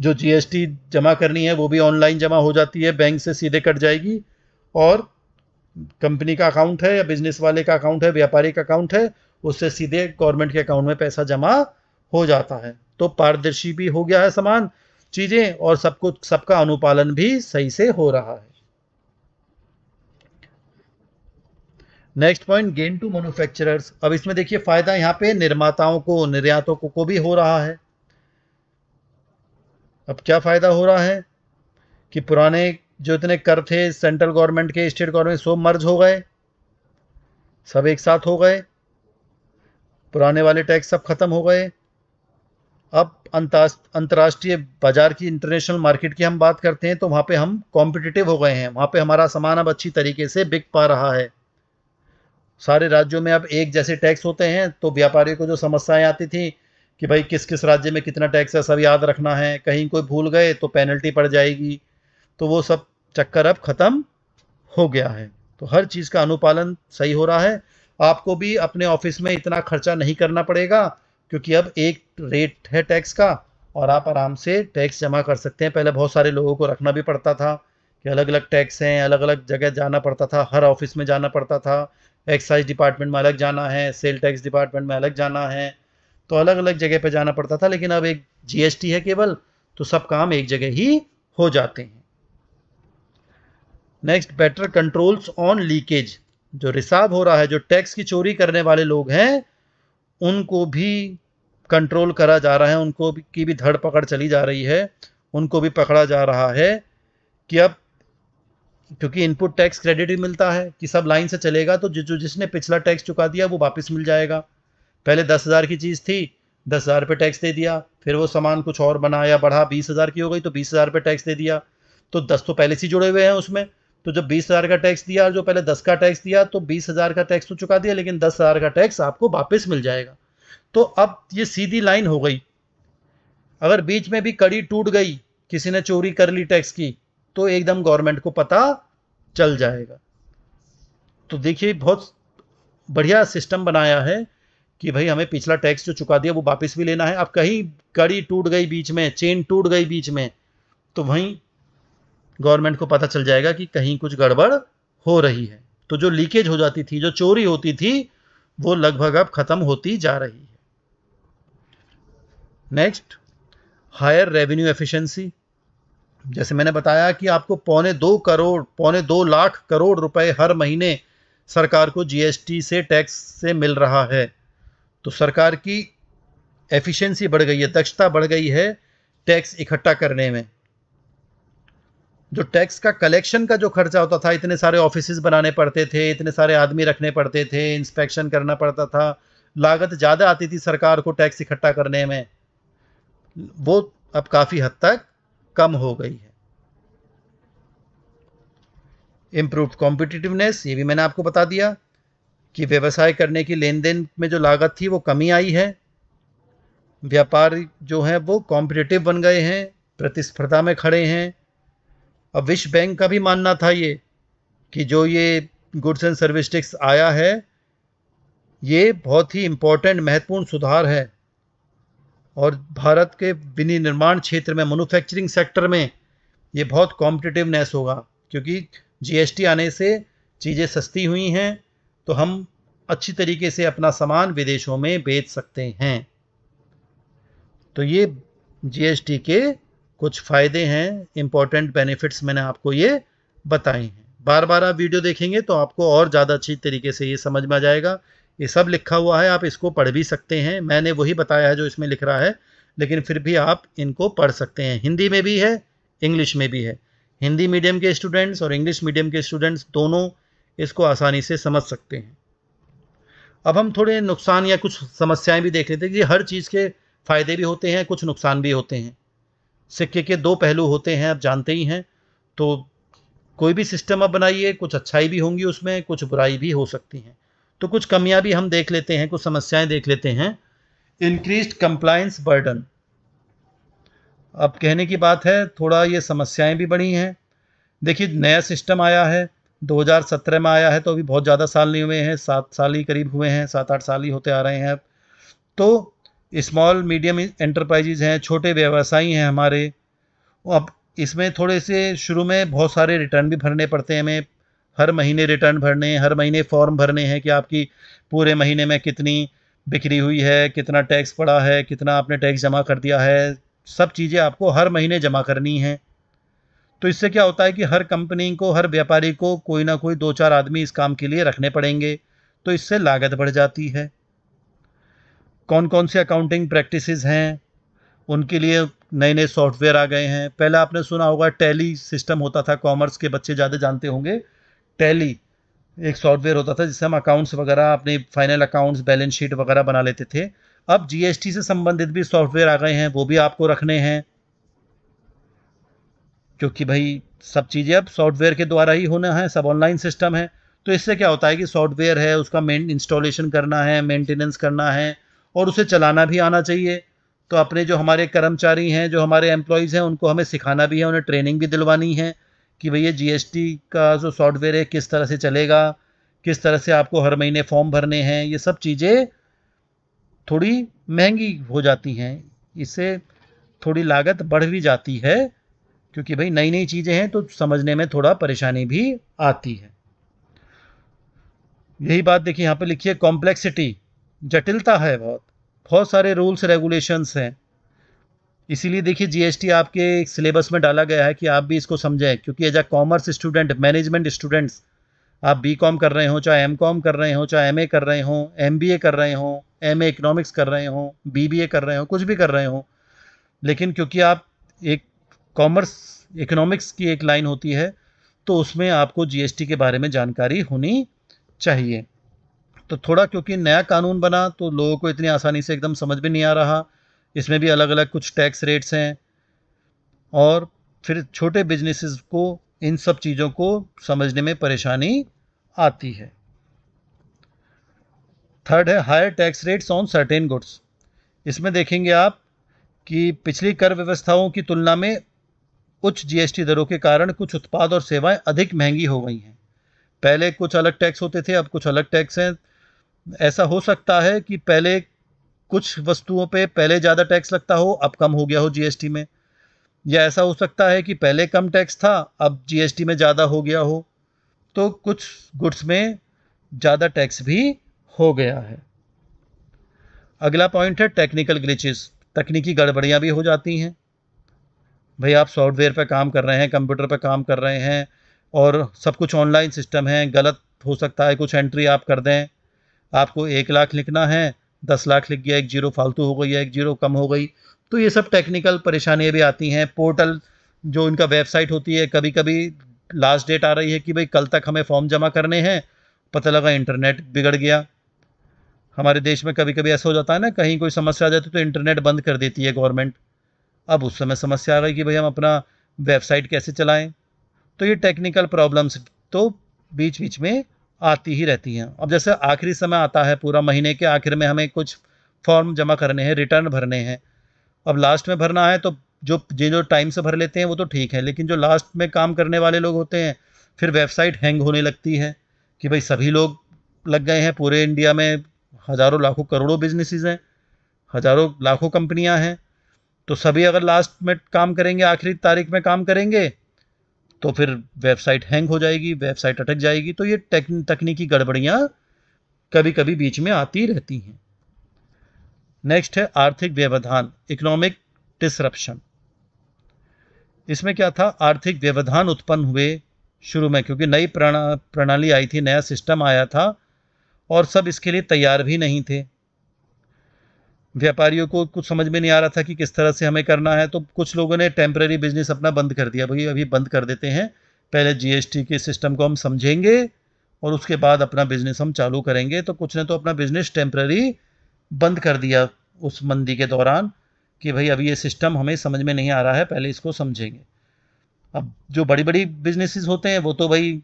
जो जीएसटी जमा करनी है वो भी ऑनलाइन जमा हो जाती है बैंक से सीधे कट जाएगी और कंपनी का अकाउंट है या बिजनेस वाले का अकाउंट है व्यापारी का अकाउंट है उससे सीधे गवर्नमेंट के अकाउंट में पैसा जमा हो जाता है तो पारदर्शी भी हो गया है समान चीज़ें और सब कुछ सबका अनुपालन भी सही से हो रहा है next point gain to manufacturers अब इसमें देखिए फायदा यहाँ पे निर्माताओं को निर्यातों को भी हो रहा है अब क्या फायदा हो रहा है कि पुराने जो इतने कर थे सेंट्रल गवर्नमेंट के स्टेट गवर्नमेंट सो मर्ज हो गए सब एक साथ हो गए पुराने वाले टैक्स सब खत्म हो गए अब अंतर्राष्ट्रीय बाजार की इंटरनेशनल मार्केट की हम बात करते हैं तो वहाँ पे हम कॉम्पिटिटिव हो गए हैं वहाँ पे हमारा सामान अब अच्छी तरीके से बिक पा रहा है सारे राज्यों में अब एक जैसे टैक्स होते हैं तो व्यापारियों को जो समस्याएं आती थी कि भाई किस किस राज्य में कितना टैक्स है सब याद रखना है कहीं कोई भूल गए तो पेनल्टी पड़ जाएगी तो वो सब चक्कर अब ख़त्म हो गया है तो हर चीज़ का अनुपालन सही हो रहा है आपको भी अपने ऑफिस में इतना खर्चा नहीं करना पड़ेगा क्योंकि अब एक रेट है टैक्स का और आप आराम से टैक्स जमा कर सकते हैं पहले बहुत सारे लोगों को रखना भी पड़ता था कि अलग अलग टैक्स हैं अलग अलग जगह जाना पड़ता था हर ऑफिस में जाना पड़ता था एक्साइज डिपार्टमेंट में अलग जाना है सेल टैक्स डिपार्टमेंट में अलग जाना है तो अलग अलग जगह पे जाना पड़ता था लेकिन अब एक जीएसटी है केवल तो सब काम एक जगह ही हो जाते हैं next better controls on leakage जो रिसाब हो रहा है जो टैक्स की चोरी करने वाले लोग हैं उनको भी कंट्रोल करा जा रहा है उनको भी की भी धड़ पकड़ चली जा रही है उनको भी पकड़ा जा रहा है कि अब क्योंकि इनपुट टैक्स क्रेडिट ही मिलता है कि सब लाइन से चलेगा तो जो जिसने पिछला टैक्स चुका दिया वो वापस मिल जाएगा पहले दस हज़ार की चीज़ थी दस हज़ार रुपये टैक्स दे दिया फिर वो सामान कुछ और बनाया बढ़ा बीस हज़ार की हो गई तो बीस हज़ार रुपये टैक्स दे दिया तो दस तो पहले से जुड़े हुए हैं उसमें तो जब बीस हज़ार का टैक्स दिया और जो पहले दस का टैक्स दिया तो बीस हज़ार का टैक्स तो चुका दिया लेकिन दस हज़ार का टैक्स आपको वापस मिल जाएगा तो अब ये सीधी लाइन हो गई अगर बीच में भी कड़ी टूट गई किसी ने चोरी कर ली टैक्स की तो एकदम गवर्नमेंट को पता चल जाएगा तो देखिए बहुत बढ़िया सिस्टम बनाया है कि भाई हमें पिछला टैक्स जो चुका दिया वो वापस भी लेना है अब कहीं कड़ी टूट गई बीच में चेन टूट गई बीच में तो वहीं गवर्नमेंट को पता चल जाएगा कि कहीं कुछ गड़बड़ हो रही है तो जो लीकेज हो जाती थी जो चोरी होती थी वो लगभग अब खत्म होती जा रही है नेक्स्ट हायर रेवेन्यू एफिशिएंसी जैसे मैंने बताया कि आपको पौने दो करोड़ पौने दो लाख करोड़ रुपए हर महीने सरकार को जीएसटी से टैक्स से मिल रहा है तो सरकार की एफिशिएंसी बढ़ गई है दक्षता बढ़ गई है टैक्स इकट्ठा करने में जो टैक्स का कलेक्शन का जो खर्चा होता था इतने सारे ऑफिस बनाने पड़ते थे इतने सारे आदमी रखने पड़ते थे इंस्पेक्शन करना पड़ता था लागत ज़्यादा आती थी सरकार को टैक्स इकट्ठा करने में वो अब काफ़ी हद तक कम हो गई है इम्प्रूव कॉम्पिटिटिवनेस ये भी मैंने आपको बता दिया कि व्यवसाय करने की लेन देन में जो लागत थी वो कमी आई है व्यापार जो है वो कॉम्पिटिटिव बन गए हैं प्रतिस्पर्धा में खड़े हैं अब विश्व बैंक का भी मानना था ये कि जो ये गुड्स एंड सर्विस टैक्स आया है ये बहुत ही इम्पोर्टेंट महत्वपूर्ण सुधार है और भारत के विनिर्माण क्षेत्र में मैनुफैक्चरिंग सेक्टर में ये बहुत कॉम्पिटिटिवनेस होगा क्योंकि जीएसटी आने से चीज़ें सस्ती हुई हैं तो हम अच्छी तरीके से अपना सामान विदेशों में बेच सकते हैं तो ये जीएसटी के कुछ फ़ायदे हैं इम्पॉर्टेंट बेनिफिट्स मैंने आपको ये बताए हैं बार बार आप वीडियो देखेंगे तो आपको और ज़्यादा अच्छी तरीके से ये समझ में आ जाएगा ये सब लिखा हुआ है आप इसको पढ़ भी सकते हैं मैंने वही बताया है जो इसमें लिख रहा है लेकिन फिर भी आप इनको पढ़ सकते हैं हिंदी में भी है इंग्लिश में भी है हिंदी मीडियम के स्टूडेंट्स और इंग्लिश मीडियम के स्टूडेंट्स दोनों इसको आसानी से समझ सकते हैं अब हम थोड़े नुकसान या कुछ समस्याएं भी देख रहे थे कि हर चीज़ के फ़ायदे भी होते हैं कुछ नुकसान भी होते हैं सिक्के के दो पहलू होते हैं आप जानते ही हैं तो कोई भी सिस्टम आप बनाइए कुछ अच्छाई भी होंगी उसमें कुछ बुराई भी हो सकती हैं तो कुछ कमियां भी हम देख लेते हैं कुछ समस्याएं देख लेते हैं इंक्रीज कंप्लायंस बर्डन अब कहने की बात है थोड़ा ये समस्याएं भी बढ़ी हैं देखिए नया सिस्टम आया है 2017 में आया है तो अभी बहुत ज़्यादा साल नहीं हुए हैं सात साल ही करीब हुए हैं सात आठ साल ही होते आ रहे हैं अब तो स्मॉल मीडियम एंटरप्राइजेज हैं छोटे व्यवसायी हैं हमारे अब इसमें थोड़े से शुरू में बहुत सारे रिटर्न भी भरने पड़ते हैं हमें हर महीने रिटर्न भरने हर महीने फॉर्म भरने हैं कि आपकी पूरे महीने में कितनी बिक्री हुई है कितना टैक्स पड़ा है कितना आपने टैक्स जमा कर दिया है सब चीज़ें आपको हर महीने जमा करनी है तो इससे क्या होता है कि हर कंपनी को हर व्यापारी को कोई ना कोई दो चार आदमी इस काम के लिए रखने पड़ेंगे तो इससे लागत बढ़ जाती है कौन कौन से अकाउंटिंग प्रैक्टिसेस हैं उनके लिए नए नए सॉफ्टवेयर आ गए हैं पहले आपने सुना होगा टैली सिस्टम होता था कॉमर्स के बच्चे ज़्यादा जानते होंगे टैली एक सॉफ्टवेयर होता था जिससे हम अकाउंट्स वगैरह अपने फाइनल अकाउंट्स बैलेंस शीट वगैरह बना लेते थे अब जीएसटी से संबंधित भी सॉफ्टवेयर आ गए हैं वो भी आपको रखने हैं क्योंकि भाई सब चीज़ें अब सॉफ्टवेयर के द्वारा ही होना है सब ऑनलाइन सिस्टम है तो इससे क्या होता है कि सॉफ्टवेयर है उसका मेन इंस्टॉलेशन करना है मेंटेनेंस करना है और उसे चलाना भी आना चाहिए तो अपने जो हमारे कर्मचारी हैं जो हमारे एम्प्लॉयज़ हैं उनको हमें सिखाना भी है उन्हें ट्रेनिंग भी दिलवानी है कि भैया जीएसटी का जो सॉफ्टवेयर है किस तरह से चलेगा किस तरह से आपको हर महीने फॉर्म भरने हैं ये सब चीज़ें थोड़ी महंगी हो जाती हैं इससे थोड़ी लागत बढ़ भी जाती है क्योंकि भाई नई नई चीज़ें हैं तो समझने में थोड़ा परेशानी भी आती है यही बात देखिए यहाँ पे लिखिए कॉम्प्लेक्सिटी जटिलता है बहुत बहुत सारे रूल्स रेगुलेशंस हैं इसीलिए देखिए जीएसटी आपके सिलेबस में डाला गया है कि आप भी इसको समझें क्योंकि as a commerce student management students आप बी कॉम कर रहे हो चाहे एम कॉम कर रहे हों चाहे एम ए कर रहे हो एम बी ए कर रहे हो एम ए इकनॉमिक्स कर रहे हो बी बी ए कर रहे हो कुछ भी कर रहे हो लेकिन क्योंकि आप एक कॉमर्स इकनॉमिक्स की एक लाइन होती है तो उसमें आपको जीएसटी के बारे में जानकारी होनी चाहिए तो थोड़ा क्योंकि नया कानून बना तो लोगों को इतनी आसानी से एकदम समझ में नहीं आ रहा इसमें भी अलग अलग कुछ टैक्स रेट्स हैं और फिर छोटे बिजनेसेस को इन सब चीज़ों को समझने में परेशानी आती है थर्ड है higher tax rates on certain goods इसमें देखेंगे आप कि पिछली कर व्यवस्थाओं की तुलना में उच्च जीएसटी दरों के कारण कुछ उत्पाद और सेवाएं अधिक महंगी हो गई हैं पहले कुछ अलग टैक्स होते थे अब कुछ अलग टैक्स हैं ऐसा हो सकता है कि पहले कुछ वस्तुओं पे पहले ज़्यादा टैक्स लगता हो अब कम हो गया हो जीएसटी में या ऐसा हो सकता है कि पहले कम टैक्स था अब जीएसटी में ज़्यादा हो गया हो तो कुछ गुड्स में ज़्यादा टैक्स भी हो गया है अगला पॉइंट है टेक्निकल ग्लिचेस तकनीकी गड़बड़ियाँ भी हो जाती हैं भाई आप सॉफ्टवेयर पर काम कर रहे हैं कंप्यूटर पर काम कर रहे हैं और सब कुछ ऑनलाइन सिस्टम है गलत हो सकता है कुछ एंट्री आप कर दें आपको एक लाख लिखना है दस लाख लिख गया एक जीरो फालतू हो गई या एक जीरो कम हो गई तो ये सब टेक्निकल परेशानियाँ भी आती हैं पोर्टल जो इनका वेबसाइट होती है कभी कभी लास्ट डेट आ रही है कि भाई कल तक हमें फॉर्म जमा करने हैं पता लगा इंटरनेट बिगड़ गया हमारे देश में कभी कभी ऐसा हो जाता है ना कहीं कोई समस्या आ जाती है तो इंटरनेट बंद कर देती है गवर्नमेंट अब उस समय समस्या आ गई कि भाई हम अपना वेबसाइट कैसे चलाएं तो ये टेक्निकल प्रॉब्लम्स तो बीच बीच में आती ही रहती हैं अब जैसे आखिरी समय आता है पूरा महीने के आखिर में हमें कुछ फॉर्म जमा करने हैं रिटर्न भरने हैं अब लास्ट में भरना है तो जो जिन जो टाइम से भर लेते हैं वो तो ठीक है लेकिन जो लास्ट में काम करने वाले लोग होते हैं फिर वेबसाइट हैंग होने लगती है कि भाई सभी लोग लग गए हैं पूरे इंडिया में हज़ारों लाखों करोड़ों बिजनेसिस हैं हज़ारों लाखों कंपनियां हैं तो सभी अगर लास्ट में काम करेंगे आखिरी तारीख में काम करेंगे तो फिर वेबसाइट हैंग हो जाएगी वेबसाइट अटक जाएगी तो ये तकनीकी गड़बड़ियाँ कभी कभी बीच में आती रहती हैं नेक्स्ट है आर्थिक व्यवधान इकोनॉमिक डिसरप्शन इसमें क्या था आर्थिक व्यवधान उत्पन्न हुए शुरू में क्योंकि नई प्रणा प्रणाली आई थी नया सिस्टम आया था और सब इसके लिए तैयार भी नहीं थे व्यापारियों को कुछ समझ में नहीं आ रहा था कि किस तरह से हमें करना है तो कुछ लोगों ने टेम्प्रेरी बिजनेस अपना बंद कर दिया भाई अभी बंद कर देते हैं पहले जीएसटी के सिस्टम को हम समझेंगे और उसके बाद अपना बिजनेस हम चालू करेंगे तो कुछ ने तो अपना बिजनेस टेम्प्रेरी बंद कर दिया उस मंदी के दौरान कि भाई अभी ये सिस्टम हमें समझ में नहीं आ रहा है पहले इसको समझेंगे अब जो बड़ी बड़ी बिजनेसेस होते हैं वो तो भाई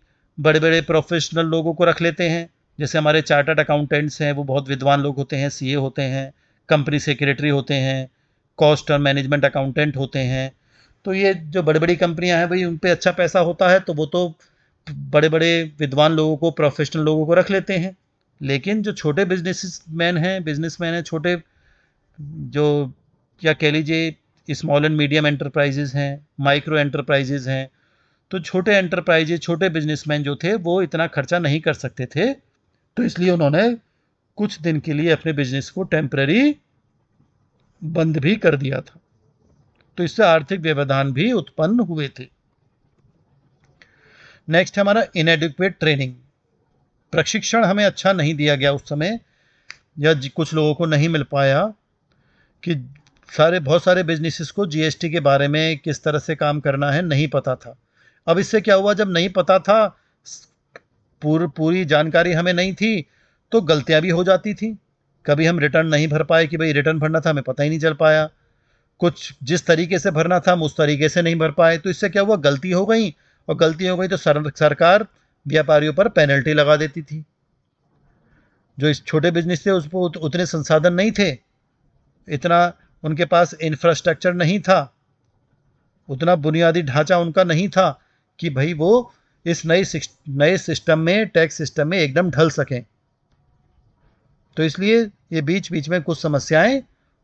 बड़े बड़े प्रोफेशनल लोगों को रख लेते हैं जैसे हमारे चार्टर्ड अकाउंटेंट्स हैं वो बहुत विद्वान लोग होते हैं सीए होते हैं कंपनी सेक्रेटरी होते हैं कॉस्ट और मैनेजमेंट अकाउंटेंट होते हैं तो ये जो बड़ी बड़ी कंपनियां हैं भाई उन पर अच्छा पैसा होता है तो वो तो बड़े बड़े विद्वान लोगों को प्रोफेशनल लोगों को रख लेते हैं लेकिन जो छोटे बिजनेस मैन हैं बिजनेस मैन हैं छोटे जो या कह लीजिए स्मॉल एंड मीडियम एंटरप्राइजेज हैं माइक्रो एंटरप्राइजेज हैं तो छोटे एंटरप्राइजेज छोटे बिजनेसमैन जो थे वो इतना खर्चा नहीं कर सकते थे तो इसलिए उन्होंने कुछ दिन के लिए अपने बिजनेस को टेम्प्ररी बंद भी कर दिया था तो इससे आर्थिक व्यवधान भी उत्पन्न हुए थे नेक्स्ट हमारा इनएडिक्वेट ट्रेनिंग प्रशिक्षण हमें अच्छा नहीं दिया गया उस समय या कुछ लोगों को नहीं मिल पाया कि सारे बहुत सारे बिजनेसेस को जीएसटी के बारे में किस तरह से काम करना है नहीं पता था अब इससे क्या हुआ जब नहीं पता था पूर, पूरी जानकारी हमें नहीं थी तो गलतियाँ भी हो जाती थी कभी हम रिटर्न नहीं भर पाए कि भाई रिटर्न भरना था हमें पता ही नहीं चल पाया कुछ जिस तरीके से भरना था हम उस तरीके से नहीं भर पाए तो इससे क्या हुआ गलती हो गई और गलती हो गई तो सरकार व्यापारियों पर पेनल्टी लगा देती थी जो इस छोटे बिजनेस थे उस पर उतने संसाधन नहीं थे इतना उनके पास इंफ्रास्ट्रक्चर नहीं था उतना बुनियादी ढांचा उनका नहीं था कि भाई वो इस नए नए सिस्टम में टैक्स सिस्टम में एकदम ढल सकें तो इसलिए ये बीच बीच में कुछ समस्याएं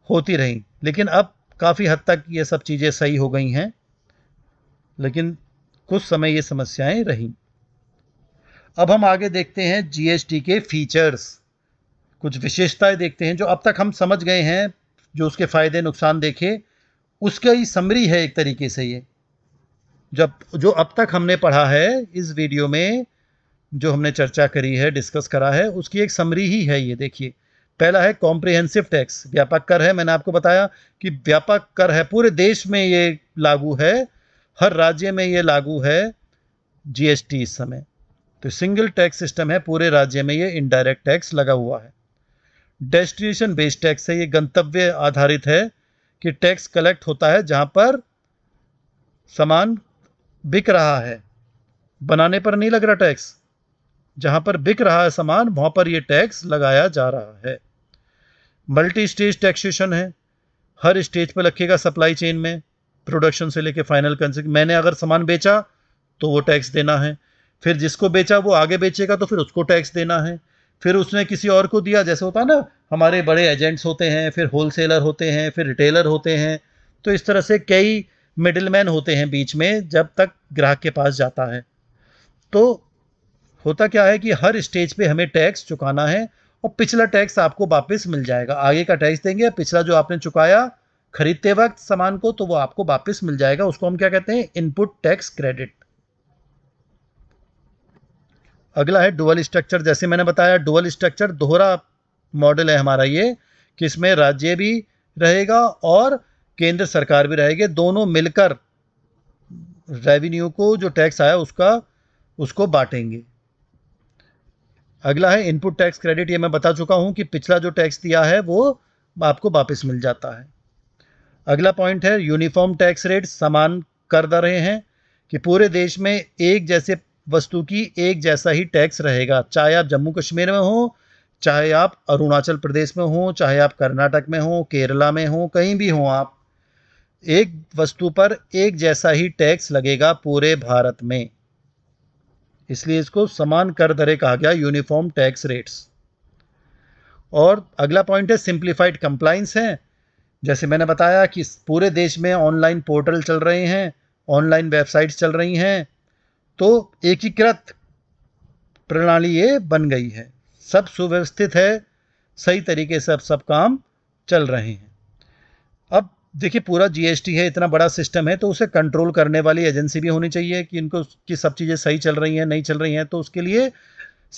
होती रहीं लेकिन अब काफ़ी हद तक ये सब चीज़ें सही हो गई हैं लेकिन कुछ समय ये समस्याएं रहीं अब हम आगे देखते हैं जीएसटी के फीचर्स कुछ विशेषताएं देखते हैं जो अब तक हम समझ गए हैं जो उसके फ़ायदे नुकसान देखे उसका ही समरी है एक तरीके से ये जब जो अब तक हमने पढ़ा है इस वीडियो में जो हमने चर्चा करी है डिस्कस करा है उसकी एक समरी ही है ये देखिए पहला है कॉम्प्रिहेंसिव टैक्स व्यापक कर है मैंने आपको बताया कि व्यापक कर है पूरे देश में ये लागू है हर राज्य में ये लागू है जीएसटी इस समय तो सिंगल टैक्स सिस्टम है पूरे राज्य में ये इनडायरेक्ट टैक्स लगा हुआ है डेस्टिनेशन बेस्ड टैक्स है ये गंतव्य आधारित है कि टैक्स कलेक्ट होता है जहाँ पर सामान बिक रहा है बनाने पर नहीं लग रहा टैक्स जहां पर बिक रहा है सामान वहां पर यह टैक्स लगाया जा रहा है मल्टी स्टेज टैक्सेशन है हर स्टेज पर रखेगा सप्लाई चेन में प्रोडक्शन से लेके फाइनल कंज्यूम मैंने अगर सामान बेचा तो वो टैक्स देना है फिर जिसको बेचा वो आगे बेचेगा तो फिर उसको टैक्स देना है फिर उसने किसी और को दिया जैसे होता है ना हमारे बड़े एजेंट्स होते हैं फिर होलसेलर होते हैं फिर रिटेलर होते हैं तो इस तरह से कई मिडिलमैन होते हैं बीच में जब तक ग्राहक के पास जाता है तो होता क्या है कि हर स्टेज पे हमें टैक्स चुकाना है और पिछला टैक्स आपको वापस मिल जाएगा आगे का टैक्स देंगे पिछला जो आपने चुकाया खरीदते वक्त सामान को तो वो आपको वापस मिल जाएगा उसको हम क्या कहते हैं इनपुट टैक्स क्रेडिट अगला है डुअल स्ट्रक्चर जैसे मैंने बताया डुअल स्ट्रक्चर दोहरा मॉडल है हमारा ये कि इसमें राज्य भी रहेगा और केंद्र सरकार भी रहेगी दोनों मिलकर रेवेन्यू को जो टैक्स आया उसका उसको बांटेंगे अगला है इनपुट टैक्स क्रेडिट ये मैं बता चुका हूँ कि पिछला जो टैक्स दिया है वो आपको वापस मिल जाता है अगला पॉइंट है यूनिफॉर्म टैक्स रेट समान कर दे रहे हैं कि पूरे देश में एक जैसे वस्तु की एक जैसा ही टैक्स रहेगा चाहे आप जम्मू कश्मीर में हो चाहे आप अरुणाचल प्रदेश में हो चाहे आप कर्नाटक में हो केरला में हो कहीं भी हो आप एक वस्तु पर एक जैसा ही टैक्स लगेगा पूरे भारत में इसलिए इसको समान कर दरें कहा गया यूनिफॉर्म टैक्स रेट्स और अगला पॉइंट है सिंप्लीफाइड कंप्लाइंस है जैसे मैंने बताया कि पूरे देश में ऑनलाइन पोर्टल चल रहे हैं ऑनलाइन वेबसाइट्स चल रही हैं तो एकीकृत प्रणाली ये बन गई है सब सुव्यवस्थित है सही तरीके से अब सब काम चल रहे हैं देखिए पूरा जीएसटी है इतना बड़ा सिस्टम है तो उसे कंट्रोल करने वाली एजेंसी भी होनी चाहिए कि इनको कि सब चीज़ें सही चल रही हैं नहीं चल रही हैं तो उसके लिए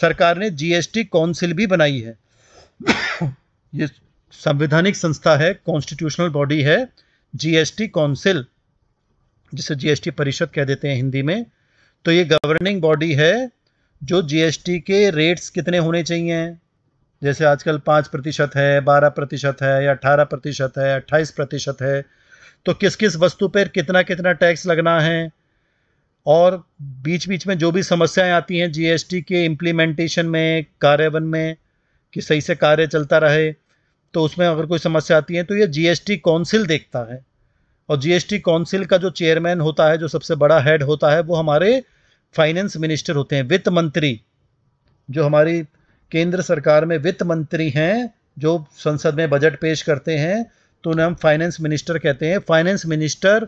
सरकार ने जीएसटी काउंसिल भी बनाई है ये संवैधानिक संस्था है कॉन्स्टिट्यूशनल बॉडी है जीएसटी काउंसिल जिसे जीएसटी परिषद कह देते हैं हिंदी में तो ये गवर्निंग बॉडी है जो जीएसटी के रेट्स कितने होने चाहिए जैसे आजकल पाँच प्रतिशत है बारह प्रतिशत है या अठारह प्रतिशत है अट्ठाईस प्रतिशत है तो किस किस वस्तु पर कितना कितना टैक्स लगना है और बीच बीच में जो भी समस्याएं आती हैं जीएसटी के इम्प्लीमेंटेशन में कार्यवन में कि सही से कार्य चलता रहे तो उसमें अगर कोई समस्या आती है तो ये जीएसटी काउंसिल देखता है और जीएसटी काउंसिल का जो चेयरमैन होता है जो सबसे बड़ा हेड होता है वो हमारे फाइनेंस मिनिस्टर होते हैं वित्त मंत्री जो हमारी केंद्र सरकार में वित्त मंत्री हैं जो संसद में बजट पेश करते हैं तो उन्हें हम फाइनेंस मिनिस्टर कहते हैं फाइनेंस मिनिस्टर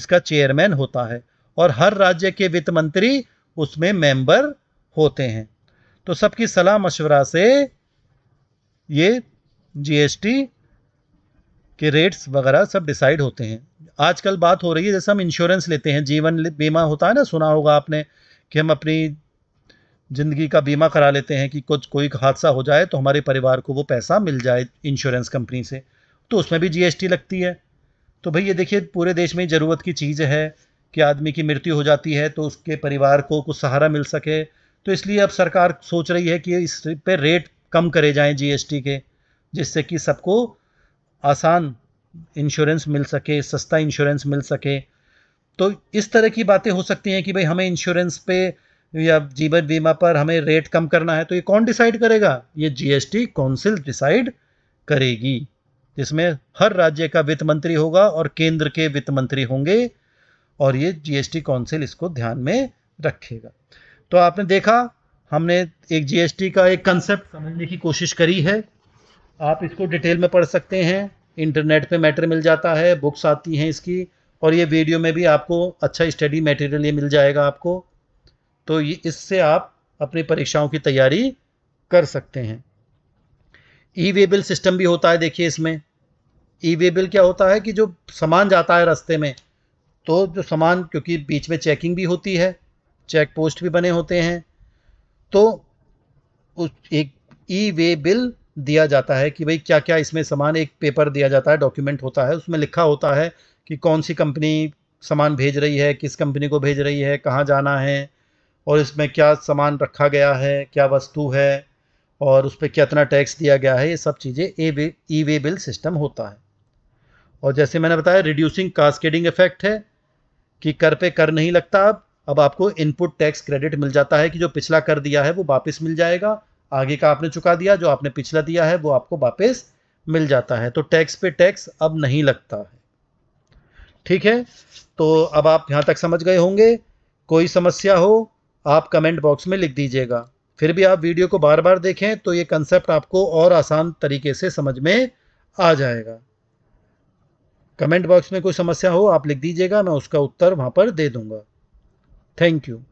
इसका चेयरमैन होता है और हर राज्य के वित्त मंत्री उसमें मेंबर होते हैं तो सबकी सलाह मशवरा से ये जीएसटी के रेट्स वगैरह सब डिसाइड होते हैं आजकल बात हो रही है जैसे हम इंश्योरेंस लेते हैं जीवन बीमा होता है ना सुना होगा आपने कि हम अपनी ज़िंदगी का बीमा करा लेते हैं कि कुछ कोई हादसा हो जाए तो हमारे परिवार को वो पैसा मिल जाए इंश्योरेंस कंपनी से तो उसमें भी जीएसटी लगती है तो भाई ये देखिए पूरे देश में ज़रूरत की चीज़ है कि आदमी की मृत्यु हो जाती है तो उसके परिवार को कुछ सहारा मिल सके तो इसलिए अब सरकार सोच रही है कि इस पर रेट कम करे जाएँ जी के जिससे कि सबको आसान इंश्योरेंस मिल सके सस्ता इंश्योरेंस मिल सके तो इस तरह की बातें हो सकती हैं कि भाई हमें इंश्योरेंस पे या जीवन बीमा पर हमें रेट कम करना है तो ये कौन डिसाइड करेगा ये जीएसटी काउंसिल डिसाइड करेगी जिसमें हर राज्य का वित्त मंत्री होगा और केंद्र के वित्त मंत्री होंगे और ये जीएसटी काउंसिल इसको ध्यान में रखेगा तो आपने देखा हमने एक जीएसटी का एक कंसेप्ट समझने की कोशिश करी है आप इसको डिटेल में पढ़ सकते हैं इंटरनेट पे मैटर मिल जाता है बुक्स आती हैं इसकी और ये वीडियो में भी आपको अच्छा स्टडी मटेरियल ये मिल जाएगा आपको तो ये इससे आप अपनी परीक्षाओं की तैयारी कर सकते हैं ई वे बिल सिस्टम भी होता है देखिए इसमें ई वे बिल क्या होता है कि जो सामान जाता है रास्ते में तो जो सामान क्योंकि बीच में चेकिंग भी होती है चेक पोस्ट भी बने होते हैं तो उस एक ई वे बिल दिया जाता है कि भाई क्या क्या इसमें सामान एक पेपर दिया जाता है डॉक्यूमेंट होता है उसमें लिखा होता है कि कौन सी कंपनी सामान भेज रही है किस कंपनी को भेज रही है कहाँ जाना है और इसमें क्या सामान रखा गया है क्या वस्तु है और उस पर कितना टैक्स दिया गया है ये सब चीज़ें ए वे ई वे बिल सिस्टम होता है और जैसे मैंने बताया रिड्यूसिंग कास्केडिंग इफेक्ट है कि कर पे कर नहीं लगता अब अब आपको इनपुट टैक्स क्रेडिट मिल जाता है कि जो पिछला कर दिया है वो वापस मिल जाएगा आगे का आपने चुका दिया जो आपने पिछला दिया है वो आपको वापस मिल जाता है तो टैक्स पे टैक्स अब नहीं लगता है ठीक है तो अब आप यहाँ तक समझ गए होंगे कोई समस्या हो आप कमेंट बॉक्स में लिख दीजिएगा फिर भी आप वीडियो को बार बार देखें तो ये कंसेप्ट आपको और आसान तरीके से समझ में आ जाएगा कमेंट बॉक्स में कोई समस्या हो आप लिख दीजिएगा मैं उसका उत्तर वहाँ पर दे दूँगा थैंक यू